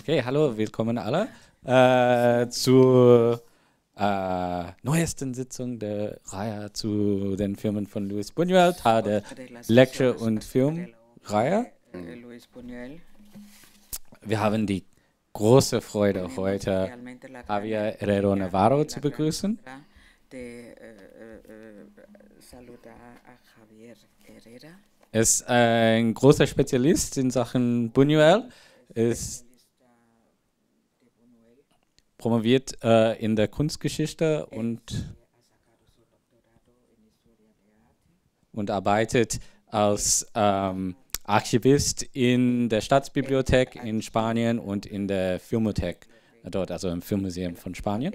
Okay, hallo, willkommen alle äh, zur äh, neuesten Sitzung der Reihe zu den Firmen von Luis Buñuel, Teil der Lecture- und Filmreihe. Wir haben die große Freude, heute Javier Herrero Navarro zu begrüßen. Er ist ein großer Spezialist in Sachen Buñuel, ist promoviert äh, in der Kunstgeschichte und, und arbeitet als ähm, Archivist in der Staatsbibliothek in Spanien und in der Filmothek dort, also im Filmmuseum von Spanien.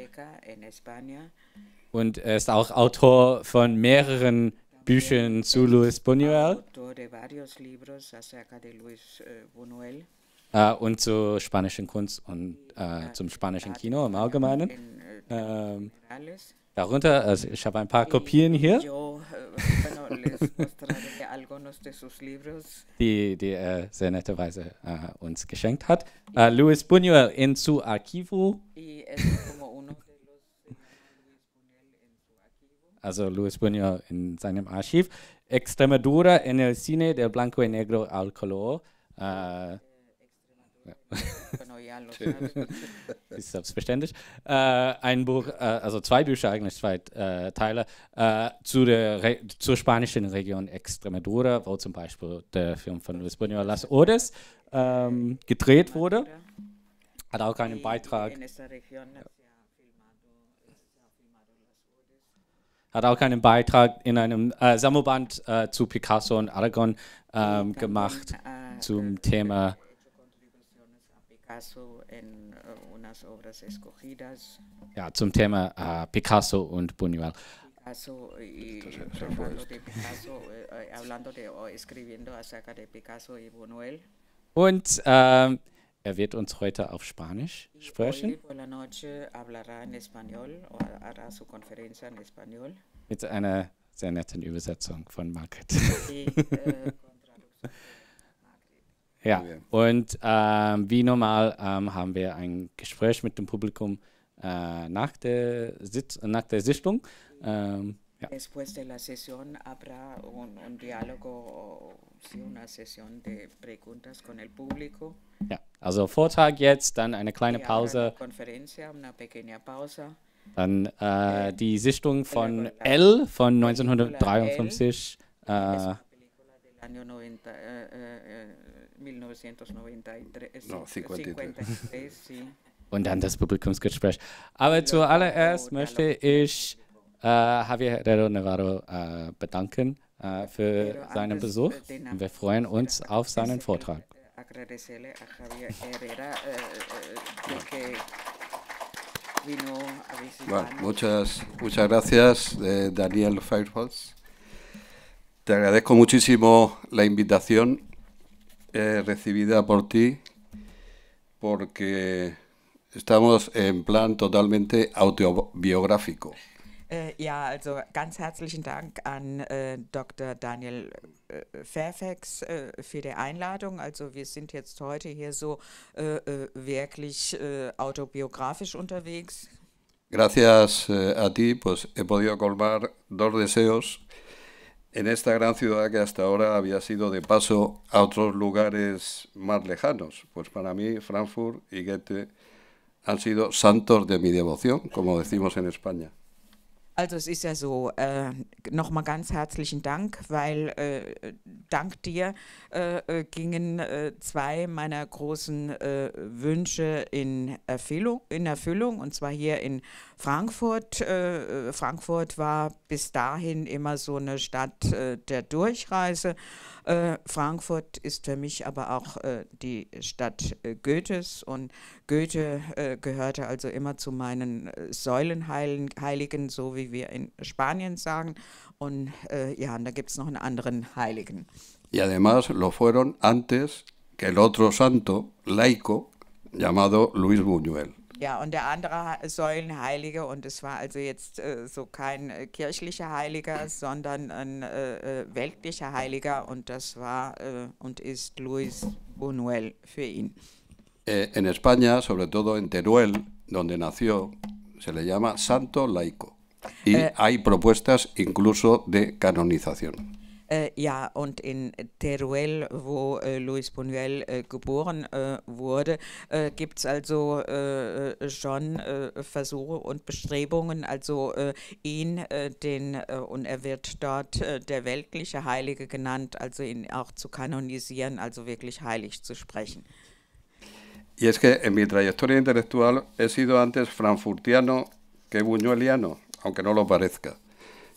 Und er ist auch Autor von mehreren Büchern zu Luis Buñuel äh, und zur spanischen Kunst und äh, zum spanischen Kino im Allgemeinen. Ähm, darunter, also ich habe ein paar Kopien hier. Äh, die die er sehr netterweise äh, uns geschenkt hat. Äh, Luis Buñuel in su archivo. also Luis Buñuel in seinem Archiv. Extremadura en el cine del blanco y negro al color. Äh, ja. Genau, ist selbstverständlich. Äh, ein Buch, äh, also zwei Bücher, eigentlich zwei äh, Teile, äh, zu der Re zur spanischen Region Extremadura, wo zum Beispiel der Film von Luis Buñuel Las Odes ähm, gedreht wurde. Hat auch einen Beitrag. Hat auch einen Beitrag in einem äh, Sammelband äh, zu Picasso und Aragon ähm, gemacht zum Thema. Picasso en uh, unas obras escogidas. Ja, zum Thema uh, Picasso und Buñuel. Picasso y hablando de Picasso, uh, hablando de, o escribiendo acerca de Picasso y Buñuel. Und ähm, er wird uns heute auf Spanisch sprechen. Mit einer sehr netten Übersetzung von Margaret. Ja, und ähm, wie normal ähm, haben wir ein Gespräch mit dem Publikum äh, nach, der Sitz nach der Sichtung. Ähm, ja. Después de la sesión habrá un, un diálogo, sí, una sesión de preguntas con el público. Ja, also Vortrag jetzt, dann eine kleine Pause. Conferencia, una pequeña pausa. Dann äh, eh, die Sichtung von L von 1953. Äh, 1993. Eh, Und dann das Publikumsgespräch. Aber zuallererst möchte ich äh, Javier Herrero Navarro äh, bedanken äh, für seinen Besuch. Und wir freuen uns auf seinen Vortrag. Eh, eh, bueno, muchas, muchas gracias, eh, Daniel Fairholtz. Te agradezco muchísimo la invitación eh, recibida por ti porque estamos en plan totalmente autobiográfico. Äh, ja, also ganz herzlichen Dank an äh, Dr. Daniel äh, Fairfax äh, für die Einladung. Also wir sind jetzt heute hier so äh, äh, wirklich autobiografisch unterwegs. Gracias a ti, pues he podido colmar dos deseos en esta gran ciudad que hasta ahora había sido de paso a otros lugares más lejanos. Pues para mí Frankfurt y Goethe han sido santos de mi devoción, como decimos en España. Also es ist ja so, äh, nochmal ganz herzlichen Dank, weil äh, dank dir äh, gingen zwei meiner großen Wünsche in Erfüllung, in Erfüllung, und zwar hier in Frankfurt. Äh, äh, Frankfurt war bis dahin immer so eine Stadt äh, der Durchreise. Äh, Frankfurt ist für mich aber auch äh, die Stadt äh, Goethes und Goethe gehörte also immer zu meinen Säulenheiligen, so wie wir in Spanien sagen. Und ja, und da gibt es noch einen anderen Heiligen. Y además lo fueron antes que el otro santo laico llamado Luis Buñuel. Ja, und der andere Säulenheilige, und es war also jetzt äh, so kein äh, kirchlicher Heiliger, sondern ein äh, äh weltlicher Heiliger, und das war äh, und ist Luis Buñuel für ihn. Eh, en España, sobre todo en Teruel, donde nació, se le llama santo laico. Y eh, hay propuestas incluso de canonización. Äh, ja, und in Teruel, wo äh, Luis Buñuel äh, geboren äh, wurde, äh, gibt es also äh, schon Versuche und Bestrebungen, also ihn, den, und er wird dort der weltliche Heilige genannt, also ihn auch zu kanonisieren, also wirklich heilig zu sprechen. Y es que en mi trayectoria intelectual he sido antes frankfurtiano que buñueliano, aunque no lo parezca.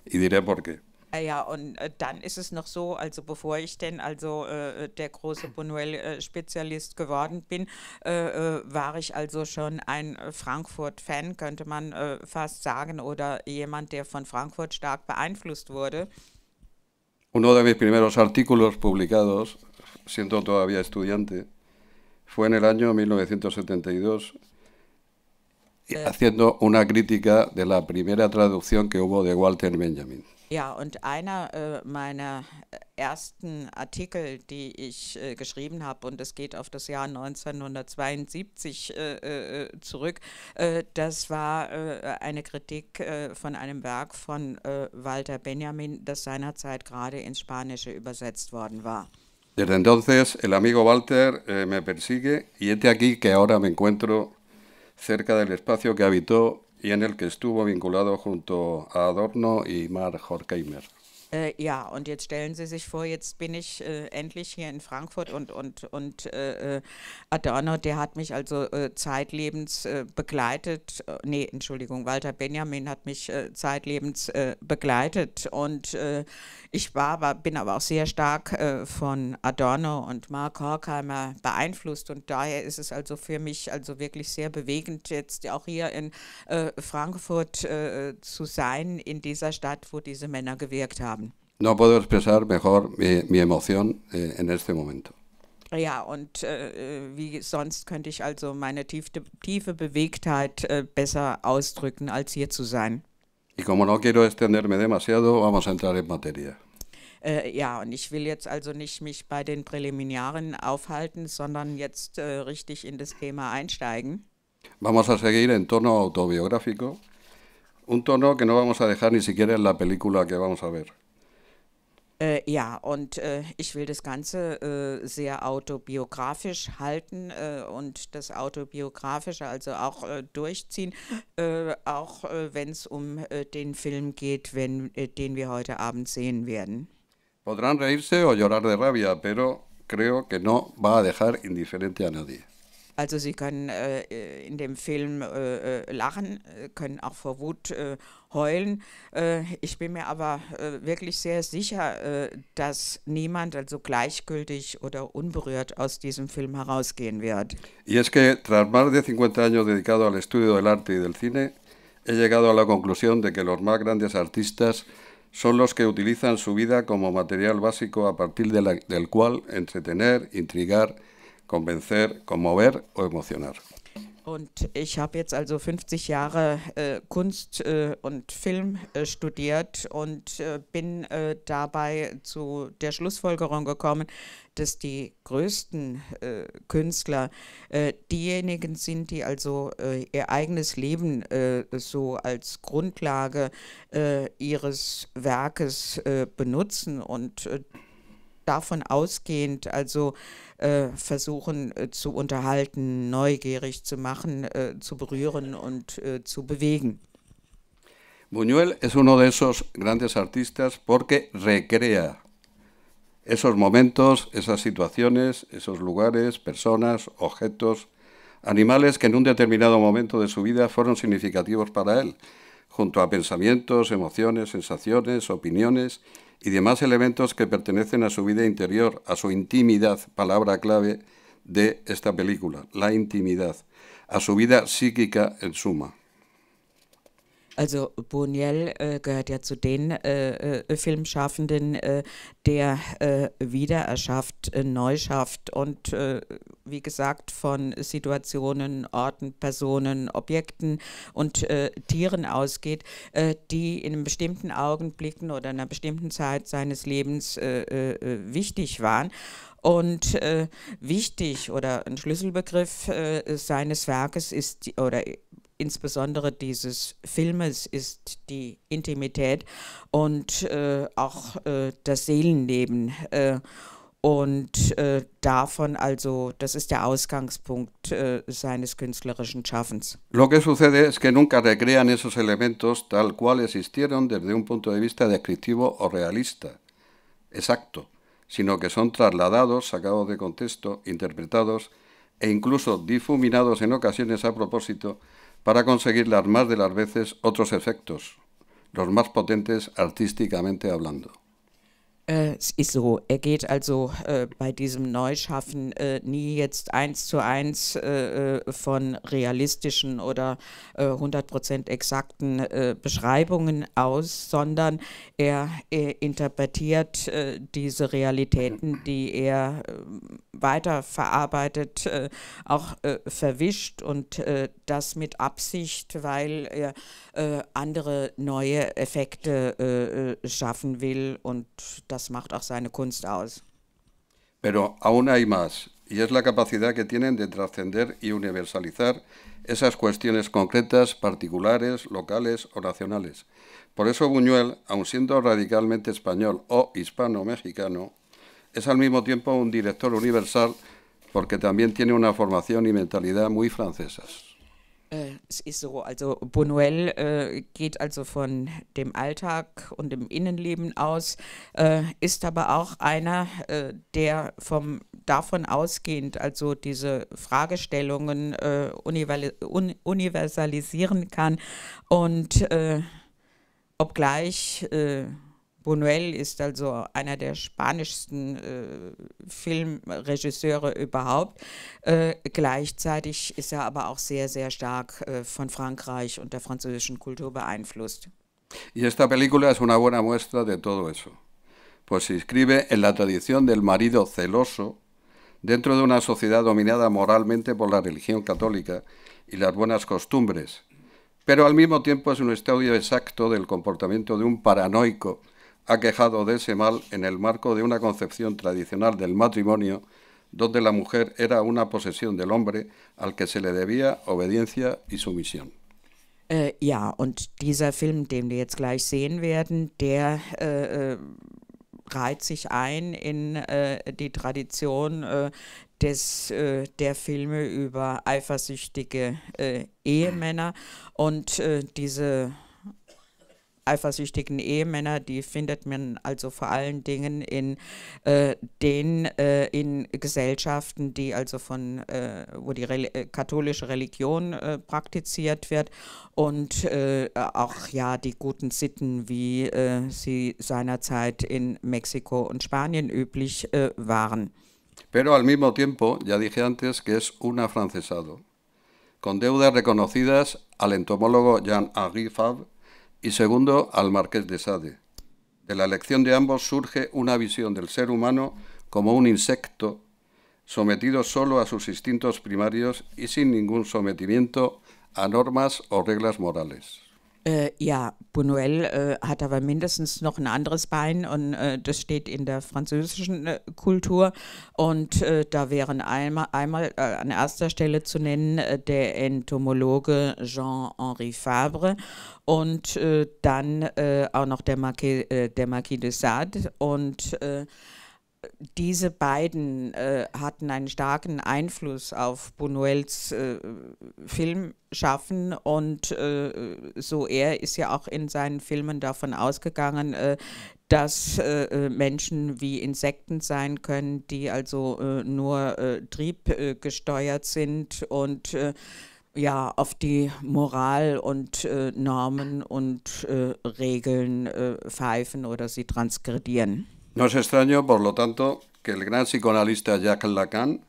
Y diré por qué. Äh, ja, und äh, dann ist es noch so, also bevor ich denn also äh, äh der große bonuel äh, spezialist geworden bin, war ich also schon ein Frankfurt-Fan, könnte man fast sagen, oder jemand, der von Frankfurt stark beeinflusst wurde. Uno de mis primeros artículos publicados, siendo todavía estudiante, fue en el año 1972 eh. haciendo una crítica de la primera traducción que hubo de Walter Benjamin. Ja, und einer äh, meiner äh, ersten Artikel, die ich äh, geschrieben habe, und es geht auf das Jahr 1972 äh, äh, äh, zurück, das war eine Kritik von einem Werk von Walter Benjamin, das seinerzeit gerade ins Spanische übersetzt worden war. Desde entonces, el amigo Walter eh, me persigue y este aquí que ahora me encuentro cerca del espacio que habitó y en el que estuvo vinculado junto a Adorno y Mark Horkheimer. Äh, ja, und jetzt stellen Sie sich vor, jetzt bin ich äh, endlich hier in Frankfurt und, und, und äh, äh Adorno, der hat mich also äh, zeitlebens äh, begleitet. nee, Entschuldigung, Walter Benjamin hat mich zeitlebens begleitet. Und ich war aber, bin aber auch sehr stark von Adorno und Mark Horkheimer beeinflusst. Und daher ist es also für mich also wirklich sehr bewegend, jetzt auch hier in Frankfurt zu sein, in dieser Stadt, wo diese Männer gewirkt haben no puedo expresar mejor mi, mi emoción eh, en este momento. Ja, und äh, wie sonst könnte ich also meine tiefe, tiefe Bewegtheit äh, besser ausdrücken, als hier zu sein. Y como no quiero extenderme demasiado, vamos a entrar en materia. Äh, ja, und ich will jetzt also nicht mich bei den Präliminaren aufhalten, sondern jetzt äh, richtig in das Thema einsteigen. Vamos a seguir en tono autobiográfico, un tono que no vamos a dejar ni siquiera en la película que vamos a ver. Äh, ja, und äh, ich will das Ganze äh, sehr autobiografisch halten äh, und das Autobiografische also auch äh, durchziehen, äh, auch wenn es um den Film geht, wenn, den wir heute Abend sehen werden. Podrán reírse o llorar de rabia, pero creo que no va a dejar indiferente a nadie. Also sie können in dem Film lachen, können auch vor Wut äh, heulen. Äh, ich bin mir aber äh, wirklich sehr sicher, äh, dass niemand also gleichgültig oder unberührt aus diesem Film herausgehen wird. Y es que tras más de 50 años dedicado al estudio del arte y del cine, he llegado a la conclusión de que los más grandes artistas son los que utilizan su vida como material básico a partir de la, del cual entretener, intrigar, convencer, conmover o emocionar. Und ich habe jetzt also 50 Jahre äh, Kunst äh, und Film äh, studiert und äh, bin äh, dabei zu der Schlussfolgerung gekommen, dass die größten äh, Künstler diejenigen sind, die also ihr eigenes Leben so als Grundlage ihres Werkes benutzen und davon ausgehend, also äh, versuchen äh, zu unterhalten, neugierig zu machen, äh, zu berühren und äh, zu bewegen. Buñuel es uno de esos grandes artistas porque recrea esos momentos, esas situaciones, esos lugares, personas, objetos, animales que en un determinado momento de su vida fueron significativos para él, junto a pensamientos, emociones, sensaciones, opiniones y demás elementos que pertenecen a su vida interior, a su intimidad, palabra clave de esta película, la intimidad, a su vida psíquica en suma. Also Boniel äh, gehört ja zu den äh, äh, Filmschaffenden, äh, der wieder äh, wiedererschafft, äh, neu schafft und wie gesagt von Situationen, Orten, Personen, Objekten und Tieren ausgeht, die in einem bestimmten Augenblicken oder einer bestimmten Zeit seines Lebens wichtig waren. Und äh, wichtig oder ein Schlüsselbegriff äh, seines Werkes ist oder insbesondere dieses Filmes ist die Intimität und äh, auch äh, das Seelenleben. Äh, und äh, davon also, das ist der Ausgangspunkt äh, seines künstlerischen Schaffens. Lo que sucede es que nunca recrean esos elementos tal cual existieron desde un punto de vista descriptivo o realista, exacto, sino que son trasladados, sacados de contexto, interpretados e incluso difuminados en ocasiones a propósito para conseguir las más de las veces otros efectos, los más potentes artísticamente hablando. Äh, es ist so, er geht also äh, bei diesem Neuschaffen äh, nie jetzt eins zu eins äh, äh von realistischen oder äh, 100% exakten äh, Beschreibungen aus, sondern er, er interpretiert diese Realitäten, die er ähm, weiterverarbeitet, auch verwischt und das mit Absicht, weil er andere neue Effekte schaffen will und das macht auch Kunst aus. Pero aún hay más, y es la capacidad que tienen de trascender y universalizar esas cuestiones concretas, particulares, locales o nacionales. Por eso Buñuel, aun siendo radicalmente español o hispano-mexicano, es al mismo tiempo un director universal porque también tiene una formación y mentalidad muy francesas. Äh, es ist so, also Bonuel äh, geht also von dem Alltag und dem Innenleben aus, äh, ist aber auch einer, äh, der vom davon ausgehend also diese Fragestellungen äh, un universalisieren kann und äh, obgleich Buñuel ist also einer der spanischsten äh, Filmregisseure überhaupt. Äh, gleichzeitig ist er aber auch sehr, sehr stark äh, von Frankreich und der französischen Kultur beeinflusst. Y esta película es una buena muestra de todo eso, pues se inscribe en la tradición del marido celoso dentro de una sociedad dominada moralmente por la religión católica y las buenas costumbres, pero al mismo tiempo es un estudio exacto del comportamiento de un paranoico ha quejado de ese mal en el marco de una concepción tradicional del matrimonio donde la mujer era una posesión del hombre al que se le debía obediencia y sumisión. Äh, ja, und dieser Film, den wir jetzt gleich sehen werden, der äh, äh reiht sich ein in äh, die Tradition äh, des, äh, der Filme über eifersüchtige Ehemänner. Und diese eifersüchtigen Ehemänner, die findet man also vor allen Dingen in äh, den äh, in Gesellschaften, die also von äh, wo die Reli äh, katholische Religion äh, praktiziert wird und äh, auch ja die guten Sitten, wie sie seinerzeit in Mexiko und Spanien üblich waren. Pero al mismo tiempo, ya dije antes que es un afrancesado, con deudas reconocidas al entomólogo Jean-Henri Fabre y segundo al marqués de Sade. De la elección de ambos surge una visión del ser humano como un insecto sometido solo a sus instintos primarios y sin ningún sometimiento a normas o reglas morales. Äh, ja, Buñuel äh, hat aber mindestens noch ein anderes Bein und äh, das steht in der französischen äh, Kultur. Und äh, da wären einmal, einmal äh, an erster Stelle zu nennen der Entomologe Jean-Henri Fabre und dann auch noch der Marquis, der Marquis de Sade und diese beiden äh, hatten einen starken Einfluss auf Buñuels äh, Filmschaffen und äh, so er ist ja auch in seinen Filmen davon ausgegangen, äh, dass äh, äh, Menschen wie Insekten sein können, die also nur triebgesteuert sind und ja, auf die Moral und Normen und Regeln pfeifen oder sie transgredieren. No es extraño, por lo tanto, que el gran psicoanalista Jacques Lacan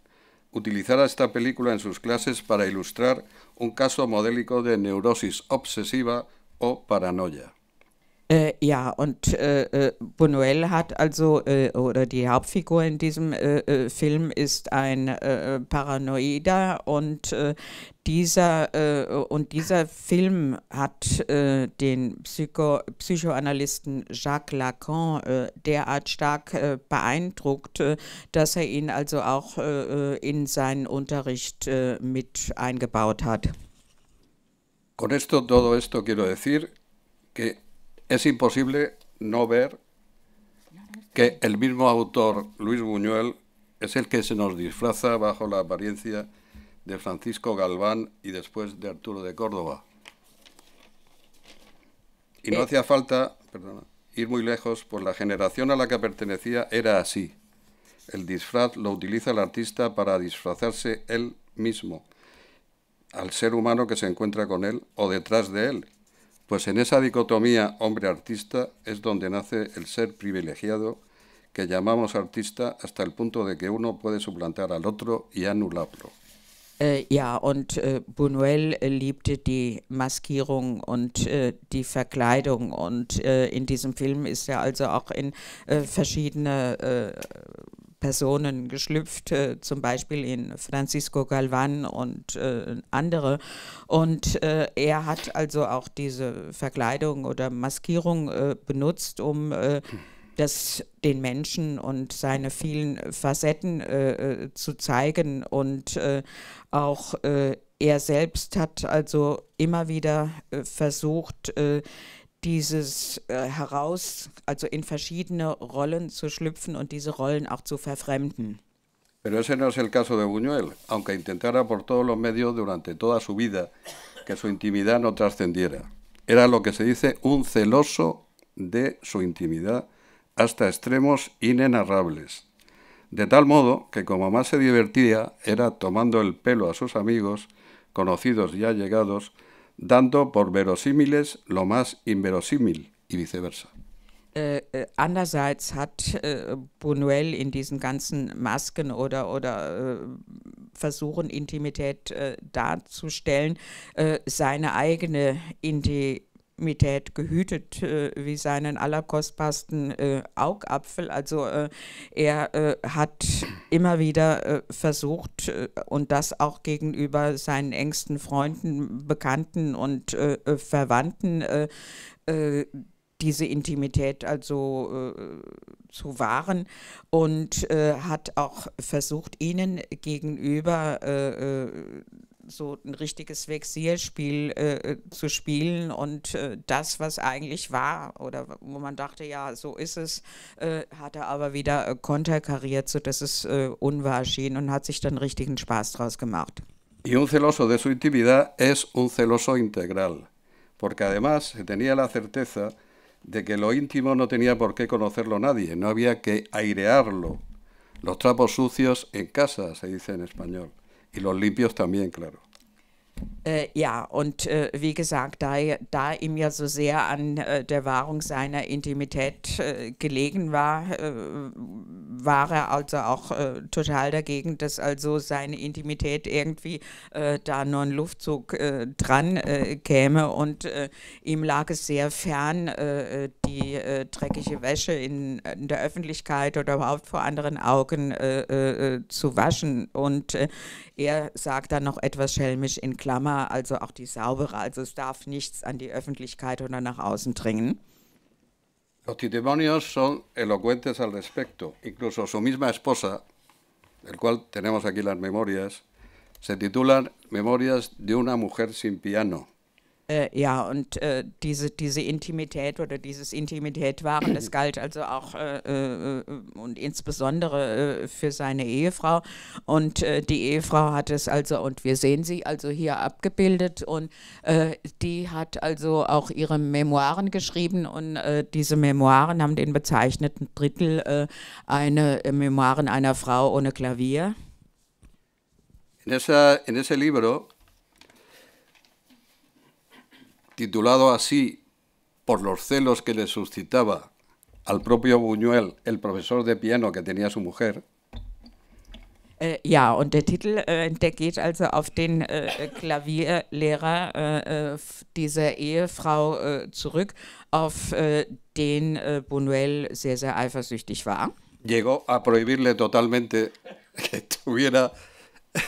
utilizara esta película en sus clases para ilustrar un caso modélico de neurosis obsesiva o paranoia. Äh, ja, und äh, äh, Buñuel hat also, äh, oder die Hauptfigur in diesem äh, äh, Film ist ein Paranoider und dieser, und dieser Film hat den Psycho Psychoanalysten Jacques Lacan derart stark beeindruckt, dass er ihn also auch in seinen Unterricht mit eingebaut hat. Con esto, todo esto quiero decir que es imposible no ver que el mismo autor, Luis Buñuel, es el que se nos disfraza bajo la apariencia de Francisco Galván y después de Arturo de Córdoba. Y no eh. hacía falta ir muy lejos, pues la generación a la que pertenecía era así. El disfraz lo utiliza el artista para disfrazarse él mismo, al ser humano que se encuentra con él o detrás de él, pues en esa dicotomía hombre-artista es donde nace el ser privilegiado que llamamos artista hasta el punto de que uno puede suplantar al otro y anularlo. ya äh, ja, und äh, Buñuel äh, liebte die Maskierung und die Verkleidung. Und in diesem Film ist er also auch in verschiedene Personen geschlüpft, äh, zum Beispiel in Francisco Galvan und äh, andere. Und äh, er hat also auch diese Verkleidung oder Maskierung äh, benutzt, um äh, das, den Menschen und seine vielen Facetten äh, zu zeigen. Und auch er selbst hat also immer wieder versucht, dieses äh, heraus, also in verschiedene Rollen zu schlüpfen und diese Rollen zu verfremden. Pero ese no es el caso de Buñuel, aunque intentara por todos los medios durante toda su vida que su intimidad no trascendiera. Era lo que se dice un celoso de su intimidad hasta extremos inenarrables. De tal modo que como más se divertía era tomando el pelo a sus amigos, conocidos y allegados, dando por verosímiles lo más inverosímil y viceversa. Äh, äh andererseits hat äh, Buñuel in diesen ganzen Masken oder, oder äh, Versuchen, Intimität darzustellen, seine eigene Intimität Mität gehütet äh, wie seinen allerkostbarsten äh, Augapfel. Also äh, er äh, hat immer wieder äh, versucht äh, und das auch gegenüber seinen engsten Freunden, Bekannten und Verwandten diese Intimität also äh, zu wahren und äh, hat auch versucht, ihnen gegenüber äh, äh so ein richtiges Vexierspiel äh, zu spielen und äh, das, was eigentlich war oder wo man dachte, ja, so ist es, äh, hat er aber wieder äh, konterkariert, sodass es äh, unwahr schien und hat sich dann richtigen Spaß draus gemacht. Y un celoso de su intimidad es un celoso integral, porque además tenía la certeza de que lo íntimo no tenía por qué conocerlo nadie, no había que airearlo. Los trapos sucios en casa, se dice en español, y los limpios también, claro. Äh, ja, und äh, wie gesagt, da, da, ihm ja so sehr an äh, der Wahrung seiner Intimität äh, gelegen war, äh, war er also auch äh, total dagegen, dass also seine Intimität irgendwie da nur ein Luftzug dran käme. Und ihm lag es sehr fern, die dreckige Wäsche in, in, der Öffentlichkeit oder überhaupt vor anderen Augen zu waschen. Und er sagt dann noch etwas schelmisch in Klammer, also auch die saubere, also es darf nichts an die Öffentlichkeit oder nach außen dringen. Los testimonios son elocuentes al respecto. Incluso su misma esposa, del cual tenemos aquí las memorias, se titulan Memorias de una mujer sin piano. Äh, ja, und äh, diese, diese Intimität oder dieses Intimität waren, das galt also auch äh, äh, äh und insbesondere äh, für seine Ehefrau. Und die Ehefrau hat es also, und wir sehen sie also hier abgebildet, und die hat also auch ihre Memoiren geschrieben und diese Memoiren haben den bezeichneten Drittel eine Memoiren einer Frau ohne Klavier. In, esa, en ese libro titulado así por los celos que le suscitaba al propio Buñuel, el profesor de piano que tenía su mujer, Äh, ja, und der Titel, äh, der geht also auf den äh, Klavierlehrer äh, äh, dieser Ehefrau äh, zurück, auf den Buñuel sehr, sehr eifersüchtig war. Llegó a prohibirle totalmente que tuviera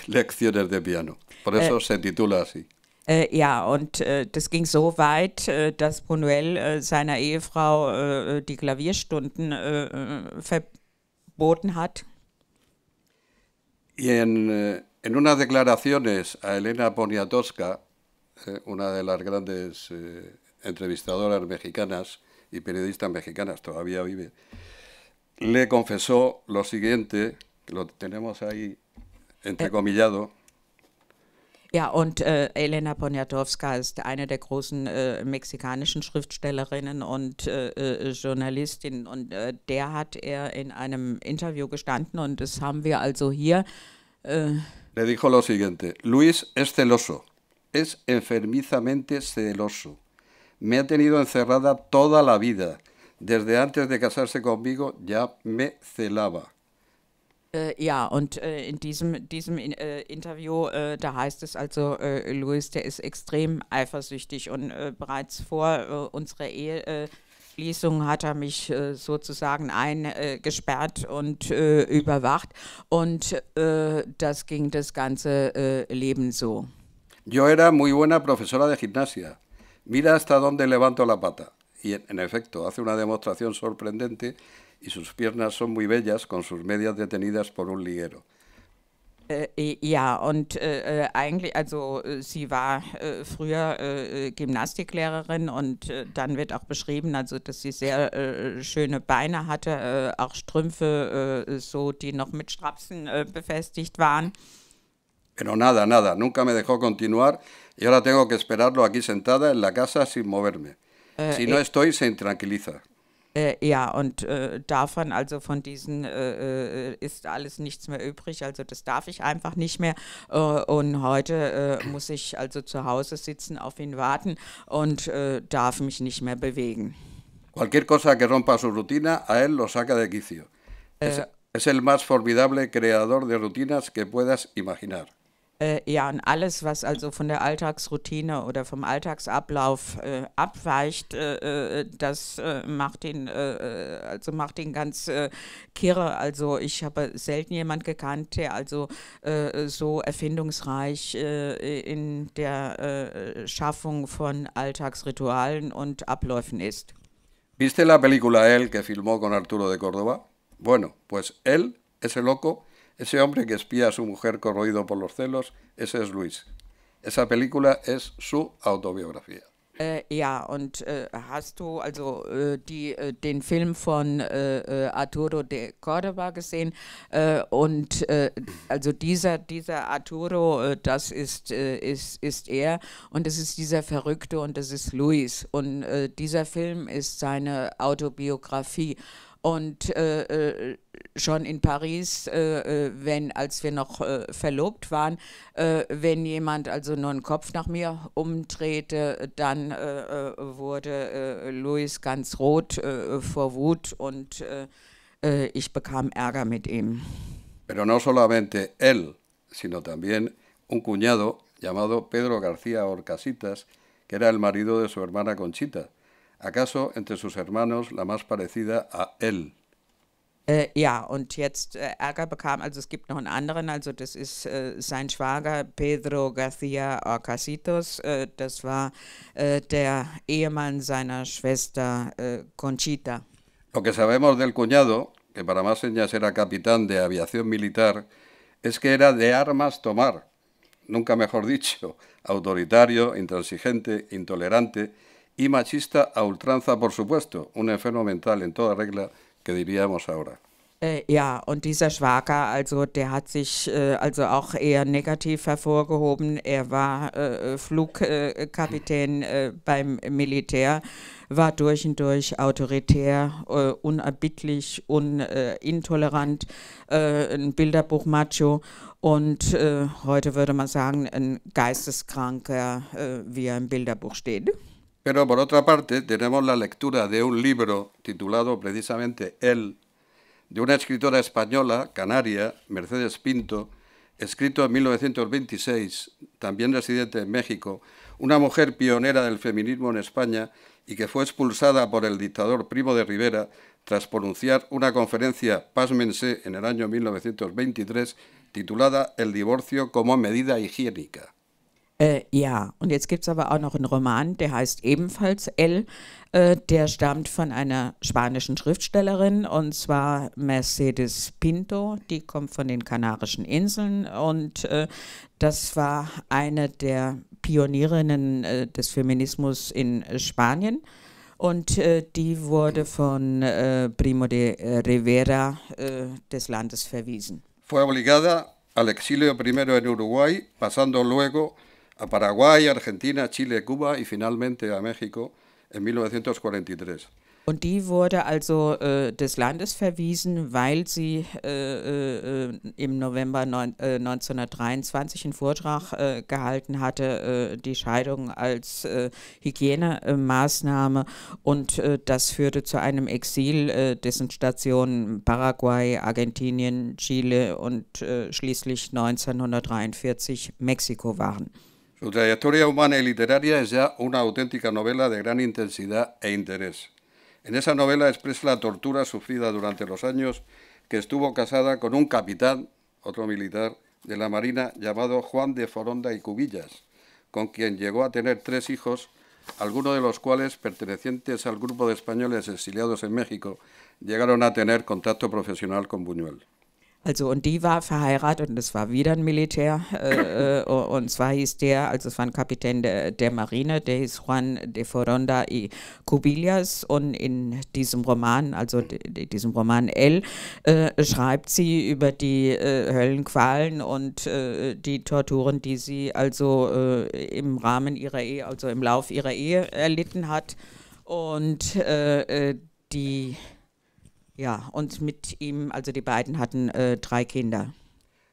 lecciones de piano. Por eso se titula así. Äh, und äh, das ging so weit, äh, dass Brunuel äh, seiner Ehefrau die hat. Y eh, en, unas declaraciones a Elena Poniatowska, eh, una de las grandes eh, entrevistadoras mexicanas y periodistas mexicanas, todavía vive, le confesó lo siguiente, lo tenemos ahí entrecomillado. Ja, und äh, Elena Poniatowska ist eine der großen äh, mexikanischen Schriftstellerinnen und äh, äh Journalistinnen. Und äh, der hat er in einem Interview gestanden und das haben wir also hier. Äh, Le dijo lo siguiente: Luis es celoso, es enfermizamente celoso. Me ha tenido encerrada toda la vida. Desde antes de casarse conmigo ya me celaba. Äh, ja, und äh, in diesem, diesem in, äh, Interview, äh, da heißt es also, äh, Luis, der ist extrem eifersüchtig und äh, bereits vor unserer Eheschließung hat er mich sozusagen eingesperrt und überwacht und das ging das ganze Leben so. Yo era muy buena profesora de gimnasia. Mira hasta dónde levanto la pata. Y en, en efecto, hace una demostración sorprendente y sus piernas son muy bellas con sus medias detenidas por un liguero. Sí, äh, ja, und äh, äh eigentlich, also äh, sie war äh, früher Gymnastiklehrerin und dann wird auch beschrieben, also dass sie sehr schöne Beine hatte, auch Strümpfe, so die noch mit Strapsen befestigt waren. Pero nada, nada, nunca me dejó continuar y ahora tengo que esperarlo aquí sentada en la casa sin moverme. si no e- estoy, se intranquiliza. Äh, ja, und äh, davon, also von diesen, äh, äh, ist alles nichts mehr übrig. Also das darf ich einfach nicht mehr. Äh, und heute äh, muss ich also zu Hause sitzen, auf ihn warten und darf mich nicht mehr bewegen. Cualquier cosa que rompa su rutina, a él lo saca de quicio. Es, es el más formidable creador de rutinas que puedas imaginar. Äh, ja, und alles, was also von der Alltagsroutine oder vom Alltagsablauf äh, abweicht, äh, äh das äh, macht ihn, äh, also macht ihn ganz kirre. Also ich habe selten jemand gekannt, der also so erfindungsreich in der Schaffung von Alltagsritualen und Abläufen ist. ¿Viste la película él que filmó con Arturo de Córdoba? Bueno, pues él, ese loco, Ese hombre que espía a su mujer corroído por los celos, ese es Luis. Esa película es su autobiografía. Äh, ja, und äh, hast du also äh, die, äh, den Film von äh, äh, Arturo de Córdoba gesehen? und also dieser, dieser Arturo, das ist, ist, ist er und es ist dieser Verrückte und das ist Luis. Und dieser Film ist seine Autobiografie. Und äh, äh, schon in Paris, äh, äh, wenn, als wir noch äh, verlobt waren, äh, wenn jemand also nur den Kopf nach mir umdrehte, dann wurde Louis ganz rot vor Wut und ich bekam Ärger mit ihm. Pero no solamente él, sino también un cuñado llamado Pedro García Orcasitas, que era el marido de su hermana Conchita. acaso entre sus hermanos la más parecida a él. Äh, ja, ahora jetzt äh, Ärger bekam, also es gibt noch einen anderen, also das ist äh, sein Schwager Pedro García que äh, das war äh, der Ehemann seiner Schwester Conchita. Lo que sabemos del cuñado, que para más señas era capitán de aviación militar, es que era de armas tomar, nunca mejor dicho, autoritario, intransigente, intolerante, y machista a ultranza, por supuesto, un enfermo mental en toda regla que diríamos ahora. Äh, ja, und dieser Schwager, also der hat sich äh, also auch eher negativ hervorgehoben. Er war äh, äh Flugkapitän äh, beim Militär, war durch und durch autoritär, äh, unerbittlich und intolerant, ein Bilderbuch-Macho und heute würde man sagen, ein geisteskranker, wie er im Bilderbuch steht. Pero por otra parte tenemos la lectura de un libro titulado precisamente El, de una escritora española, canaria, Mercedes Pinto, escrito en 1926, también residente en México, una mujer pionera del feminismo en España y que fue expulsada por el dictador Primo de Rivera tras pronunciar una conferencia, pásmense, en el año 1923, titulada El divorcio como medida higiénica. Äh, ja, und jetzt gibt es aber auch noch einen Roman, der heißt ebenfalls L. Äh, der stammt von einer spanischen Schriftstellerin und zwar Mercedes Pinto. Die kommt von den Kanarischen Inseln und äh, das war eine der Pionierinnen äh, des Feminismus in Spanien. Und äh, die wurde von äh, Primo de Rivera äh, des Landes verwiesen. Fue obligada al exilio primero en Uruguay, pasando luego a Paraguay, Argentina, Chile, Cuba y finalmente a México en 1943. Und die wurde also äh, des Landes verwiesen, weil sie äh, äh, im November neun, 1923 äh, einen Vortrag äh, gehalten hatte, äh, die Scheidung als Hygienemaßnahme. Und das führte zu einem Exil, dessen Stationen Paraguay, Argentinien, Chile und schließlich 1943 Mexiko waren. Su trayectoria humana y literaria es ya una auténtica novela de gran intensidad e interés. En esa novela expresa la tortura sufrida durante los años que estuvo casada con un capitán, otro militar, de la Marina llamado Juan de Foronda y Cubillas, con quien llegó a tener tres hijos, algunos de los cuales, pertenecientes al grupo de españoles exiliados en México, llegaron a tener contacto profesional con Buñuel. Also und die war verheiratet und es war wieder ein Militär äh, äh und zwar hieß der, also es war ein Kapitän der, der Marine, der hieß Juan de Foronda y Cubillas und in diesem Roman, also diesem Roman L, äh, schreibt sie über die äh, Höllenqualen und äh, die Torturen, die sie also äh, im Rahmen ihrer Ehe, also im Lauf ihrer Ehe erlitten hat und die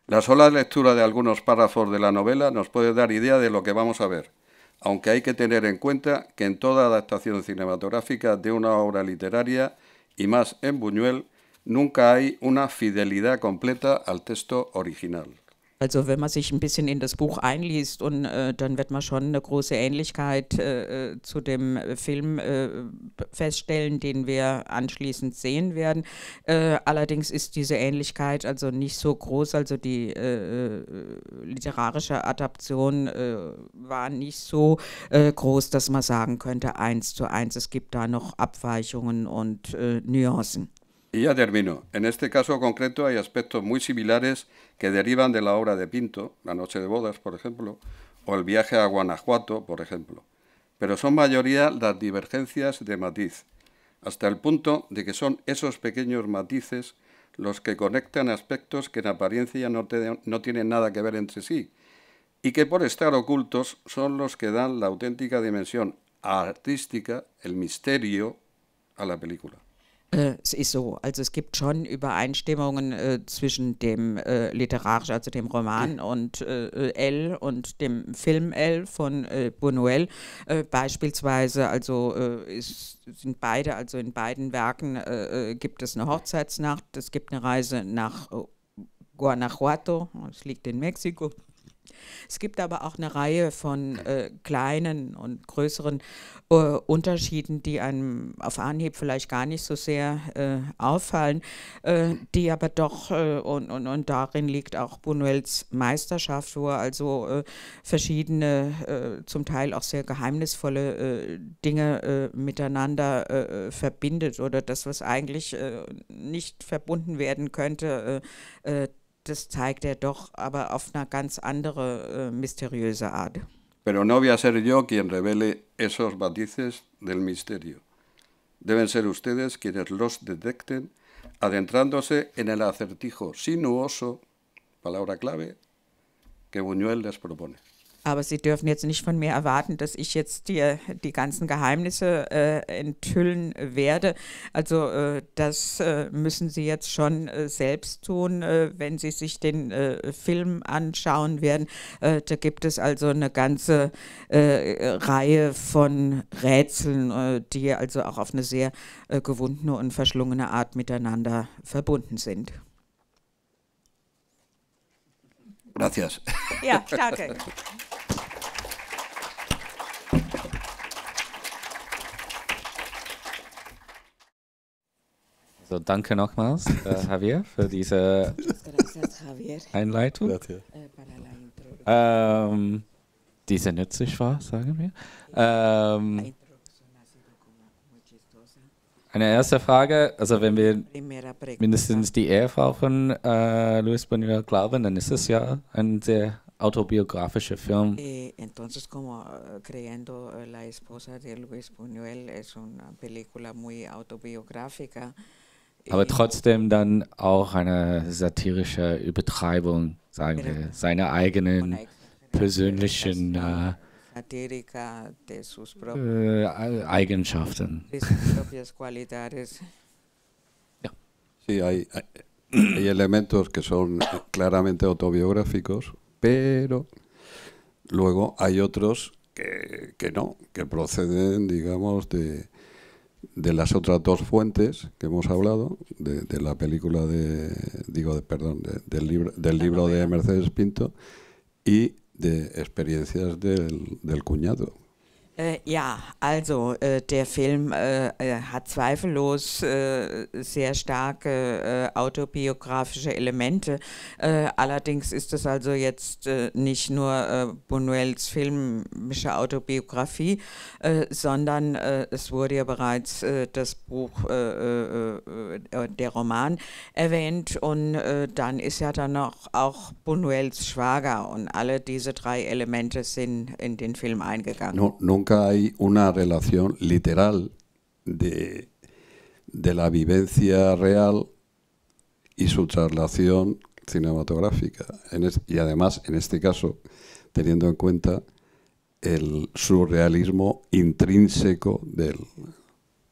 La sola lectura de algunos párrafos de la novela nos puede dar idea de lo que vamos a ver, aunque hay que tener en cuenta que en toda adaptación cinematográfica de una obra literaria, y más en Buñuel, nunca hay una fidelidad completa al texto original. Also wenn man sich ein bisschen in das Buch einliest und äh, dann wird man schon eine große Ähnlichkeit äh, äh zu dem äh, Film äh, feststellen, den wir anschließend sehen werden. Äh, allerdings ist diese Ähnlichkeit also nicht so groß. Also die literarische Adaption war nicht so groß, dass man sagen könnte eins zu eins. Es gibt da noch Abweichungen und Nuancen. Y ya termino. En este caso concreto hay aspectos muy similares que derivan de la obra de Pinto, La Noche de Bodas, por ejemplo, o El viaje a Guanajuato, por ejemplo. Pero son mayoría las divergencias de matiz, hasta el punto de que son esos pequeños matices los que conectan aspectos que en apariencia no, no tienen nada que ver entre sí, y que por estar ocultos son los que dan la auténtica dimensión artística, el misterio, a la película. Äh, es ist so. Also es gibt schon Übereinstimmungen äh, zwischen dem äh, literarisch, also dem Roman und äh, äh, L und dem Film L von äh, Buñuel beispielsweise. Also ist, sind beide, also in beiden Werken gibt es eine Hochzeitsnacht, es gibt eine Reise nach Guanajuato, es liegt in Mexiko. Es gibt aber auch eine Reihe von äh, kleinen und größeren äh, Unterschieden, die einem auf Anhieb vielleicht gar nicht so sehr äh, auffallen, äh, die aber doch, äh, und, und, und darin liegt auch Buñuels Meisterschaft, wo er also äh, verschiedene, zum Teil auch sehr geheimnisvolle Dinge miteinander verbindet oder das, was eigentlich nicht verbunden werden könnte, doch, ganz Pero no voy a ser yo quien revele esos matices del misterio. Deben ser ustedes quienes los detecten, adentrándose en el acertijo sinuoso, palabra clave, que Buñuel les propone. Aber Sie dürfen jetzt nicht von mir erwarten, dass ich jetzt dir die ganzen Geheimnisse äh, enthüllen werde. Also äh, das äh, müssen Sie jetzt schon äh, selbst tun, äh, wenn Sie sich den äh, Film anschauen werden. da gibt es also eine ganze Reihe von Rätseln, die also auch auf eine sehr gewundene und verschlungene Art miteinander verbunden sind. Gracias. Ja, danke. So, danke nochmals, äh, Javier, für diese Einleitung. Äh, ähm, sehr nützlich war, sagen wir. Ähm, eine erste Frage, also wenn wir mindestens die Ehefrau von äh, Luis Buñuel glauben, dann ist es ja ein sehr autobiografischer Film. Eh, entonces, como eh, creyendo eh, la esposa de Luis Buñuel, es una película muy autobiográfica. Aber trotzdem dann auch eine satirische Übertreibung, sagen wir, genau. seiner eigenen persönlichen äh, äh, Eigenschaften. ja. Sí, hay, hay elementos que son claramente autobiográficos, pero luego hay otros que, que no, que proceden, digamos, de, de las otras dos fuentes que hemos hablado, de, la película de, digo, de, perdón, del libro, del libro de Mercedes Pinto y de experiencias del, del cuñado, Äh, ja, also äh, der Film äh, äh hat zweifellos äh, sehr starke äh, autobiografische Elemente. allerdings ist es also jetzt nicht nur Buñuels filmische Autobiografie, sondern es wurde ja bereits das Buch, der Roman erwähnt und dann ist ja dann noch auch Buñuels Schwager und alle diese drei Elemente sind in den Film eingegangen. No, no. hay una relación literal de, la vivencia real y su traslación cinematográfica. y además, en este caso, teniendo en cuenta el surrealismo intrínseco del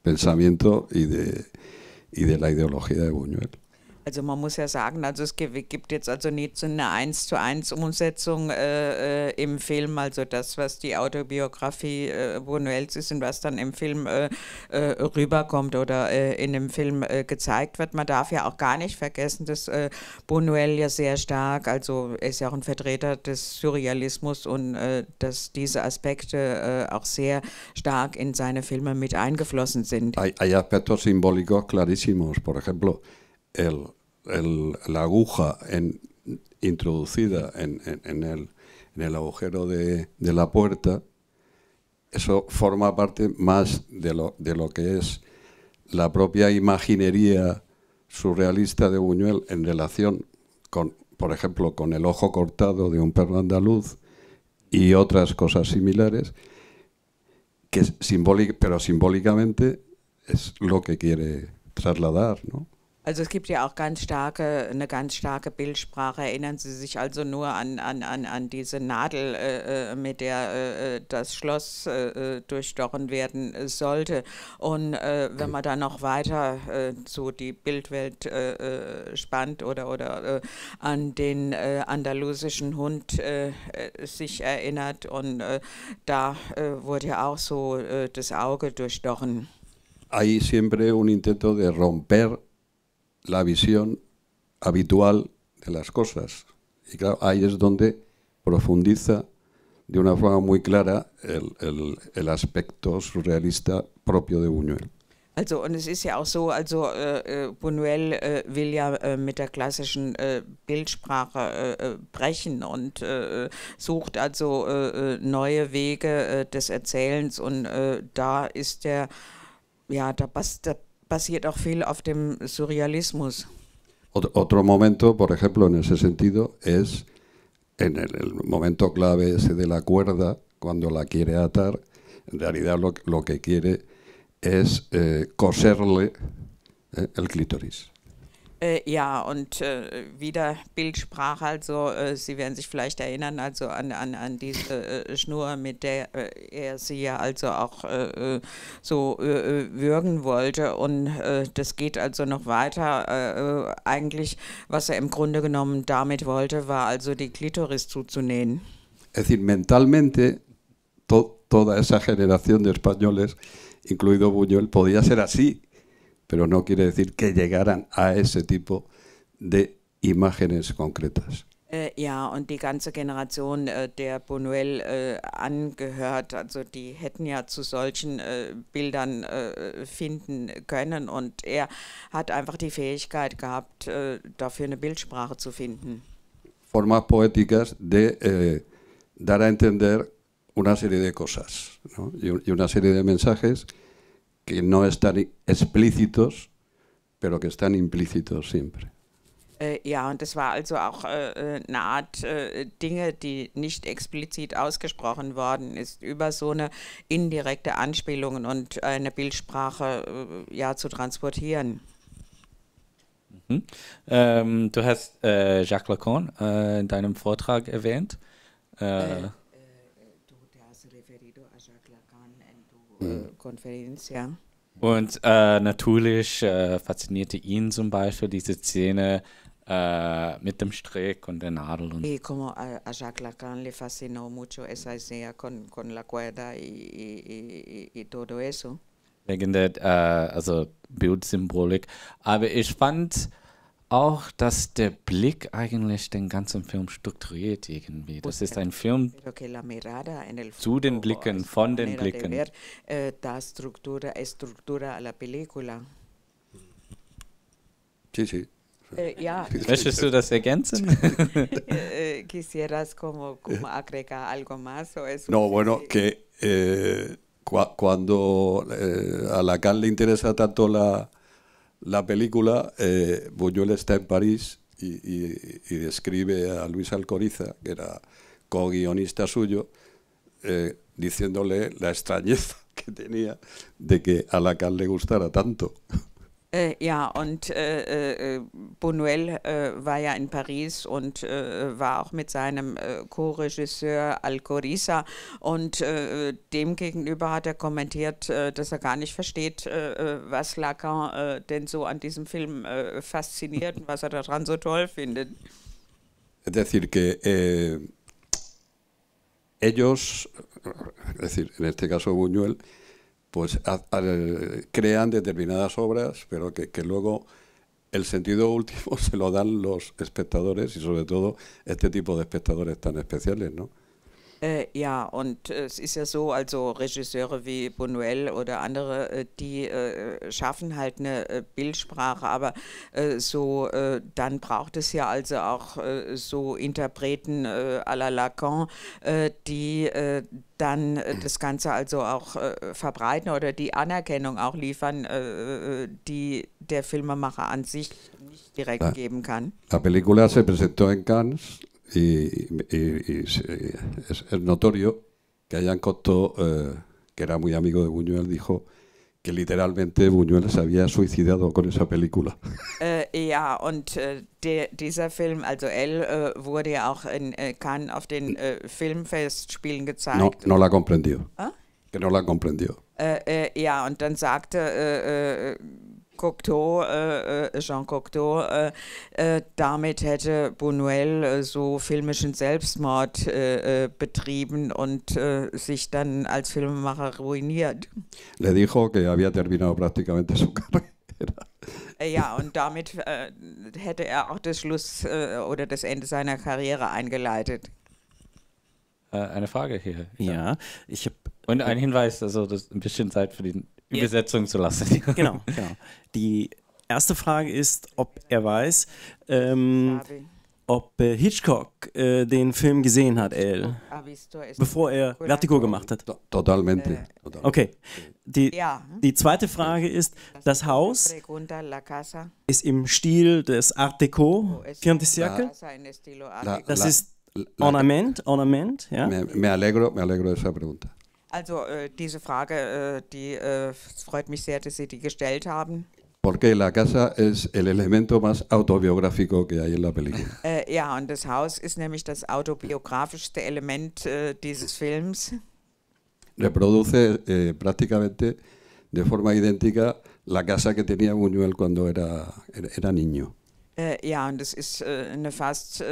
pensamiento y de, y de la ideología de Buñuel. Also man muss ja sagen, also es gibt jetzt also nicht so eine eins zu eins Umsetzung äh, äh, im Film, also das, was die Autobiografie äh, Buñuels ist und was dann im Film äh, äh rüberkommt oder äh, in dem Film gezeigt wird. Man darf ja auch gar nicht vergessen, dass Buñuel ja sehr stark, also er ist ja auch ein Vertreter des Surrealismus und dass diese Aspekte auch sehr stark in seine Filme mit eingeflossen sind. Hay, hay aspectos simbólicos clarísimos, por ejemplo. el, la aguja introducida en, el, agujero de, la puerta, eso forma parte más de lo, que es la propia imaginería surrealista de Buñuel en relación con, por ejemplo, con el ojo cortado de un perro andaluz y otras cosas similares, que pero simbólicamente es lo que quiere trasladar, ¿no? Also es gibt ja auch ganz starke, eine ganz starke Bildsprache. Erinnern Sie sich also nur an, an, an, an diese Nadel, äh, äh mit der äh, äh, das Schloss äh, äh durchstochen werden sollte. Und wenn man da noch weiter so die Bildwelt spannt oder, oder an den andalusischen Hund sich erinnert und da wurde ja auch so das Auge durchstochen. Hay siempre un intento de romper la visión habitual de las cosas. Y claro, ahí es donde profundiza de una forma muy clara el, el, el aspecto surrealista propio de Buñuel. Also, und es ist ja auch so, also äh, äh Buñuel äh, will ja äh, mit der klassischen äh, Bildsprache äh, brechen und sucht also neue Wege des Erzählens und da ist der, ja, da passt, da basiert auch viel auf dem Otro momento, por ejemplo, en ese sentido, es en el, momento clave ese de la cuerda, cuando la quiere atar, en realidad lo, que quiere es eh, coserle eh, el clítoris. Äh, ja, und äh, wieder Bildsprache, also äh, Sie werden sich vielleicht erinnern, also an, an, an diese äh, Schnur, mit der äh, er sie ja also auch äh, so würgen wollte. Und das geht also noch weiter. eigentlich, was er im Grunde genommen damit wollte, war also die Klitoris zuzunähen. Es decir, mentalmente to toda esa generación de españoles, incluido Buñuel, podía ser así pero no quiere decir que llegaran a ese tipo de imágenes concretas. Äh, ja, und die ganze Generation, äh, der Bonuel äh, angehört, also die hätten ja zu solchen äh, Bildern äh, finden können. Und er hat einfach die Fähigkeit gehabt, äh, dafür eine Bildsprache zu finden. Formas poéticas de dar a entender una serie de cosas ¿no? y, una serie de mensajes que no están explícitos, pero que están implícitos siempre. Äh, ja, und es war also auch äh, äh, eine Art äh, Dinge, die nicht explizit ausgesprochen worden ist, über so eine indirekte Anspielung und eine Bildsprache äh, ja, zu transportieren. Mhm. Ähm, du hast äh, Jacques Lacan in deinem Vortrag erwähnt. Hm. Konferenz, ja. Und äh, natürlich äh, faszinierte ihn zum Beispiel diese Szene äh, mit dem Strick und der Nadel. Und y como a, a, Jacques Lacan le fascinó mucho esa escena con, con la cuerda y, y, y, y todo eso. Wegen der äh, also Bildsymbolik. Aber ich fand auch, dass der Blick eigentlich den ganzen Film strukturiert irgendwie. Das ist ein Film zu den Blicken, von den Blicken. ja. Eh, eh, Möchtest du das ergänzen? Eh, Quisieras como, como agregar algo más No, bueno, que cuando a Lacan le interesa tanto la, la película, eh, Buñuel está en París y, describe a Luis Alcoriza, que era co-guionista suyo, eh, diciéndole la extrañeza que tenía de que a Lacan le gustara tanto. Äh, ja, und äh, äh, äh Bonuel äh, war ja in Paris und war auch mit seinem Co-Regisseur Alcoriza und dem gegenüber hat er kommentiert, dass er gar nicht versteht, was Lacan denn so an diesem Film fasziniert und was er daran so toll findet. Es decir que eh, ellos, es decir, en este caso Buñuel, pues crean determinadas obras, pero que, que, luego el sentido último se lo dan los espectadores y sobre todo este tipo de espectadores tan especiales, ¿no? Äh, ja, und äh, es ist ja so, also Regisseure wie Buñuel oder andere, äh, die äh, schaffen halt eine äh, Bildsprache, aber äh, so, dann braucht es ja also auch so Interpreten äh, à la Lacan, die dann mhm. das Ganze also auch verbreiten oder die Anerkennung auch liefern, die der Filmemacher an sich nicht direkt ja. geben kann. La película se presentó en Cannes y, es, notorio que hayan costó eh, que era muy amigo de Buñuel, dijo que literalmente Buñuel se había suicidado con esa película. Sí, äh, ja, und äh, der, dieser Film, also El, äh, wurde auch in Cannes auf den Filmfestspielen gezeigt. No, no la comprendió. Ah? Que no la comprendió. ja, und dann sagte Cocteau, äh, äh, Jean Cocteau, äh, äh damit hätte Buñuel äh, so filmischen Selbstmord betrieben und sich dann als Filmemacher ruiniert. Le dijo que había terminado prácticamente su carrera. Ja, und damit äh, hätte er auch das Schluss äh, oder das Ende seiner Karriere eingeleitet. Äh, eine Frage hier. Ja, ja ich habe. Und ein Hinweis, also das ist ein bisschen Zeit für den in Besetzung zu lassen. Genau, genau. Die erste Frage ist, ob er weiß, ähm, ob äh, Hitchcock äh, den Film gesehen hat, El, ah, bevor er Vertigo gemacht hat. Äh, totalmente. Okay. Die, die zweite Frage ist, das Haus ist im Stil des Art Deco, Fiante oh, Siècle. Das ist Ornament, Ornament, ja. Me, me alegro, me alegro de esa pregunta. Also äh, diese Frage, äh, die äh, freut mich sehr, dass Sie die gestellt haben. Porque la casa es el elemento más autobiográfico que hay en la película. Äh, ja, und das Haus ist nämlich das autobiografischste Element äh, dieses Films. Reproduce eh, prácticamente de forma idéntica la casa que tenía Buñuel cuando era, era niño. Äh, ja, und es ist eine fast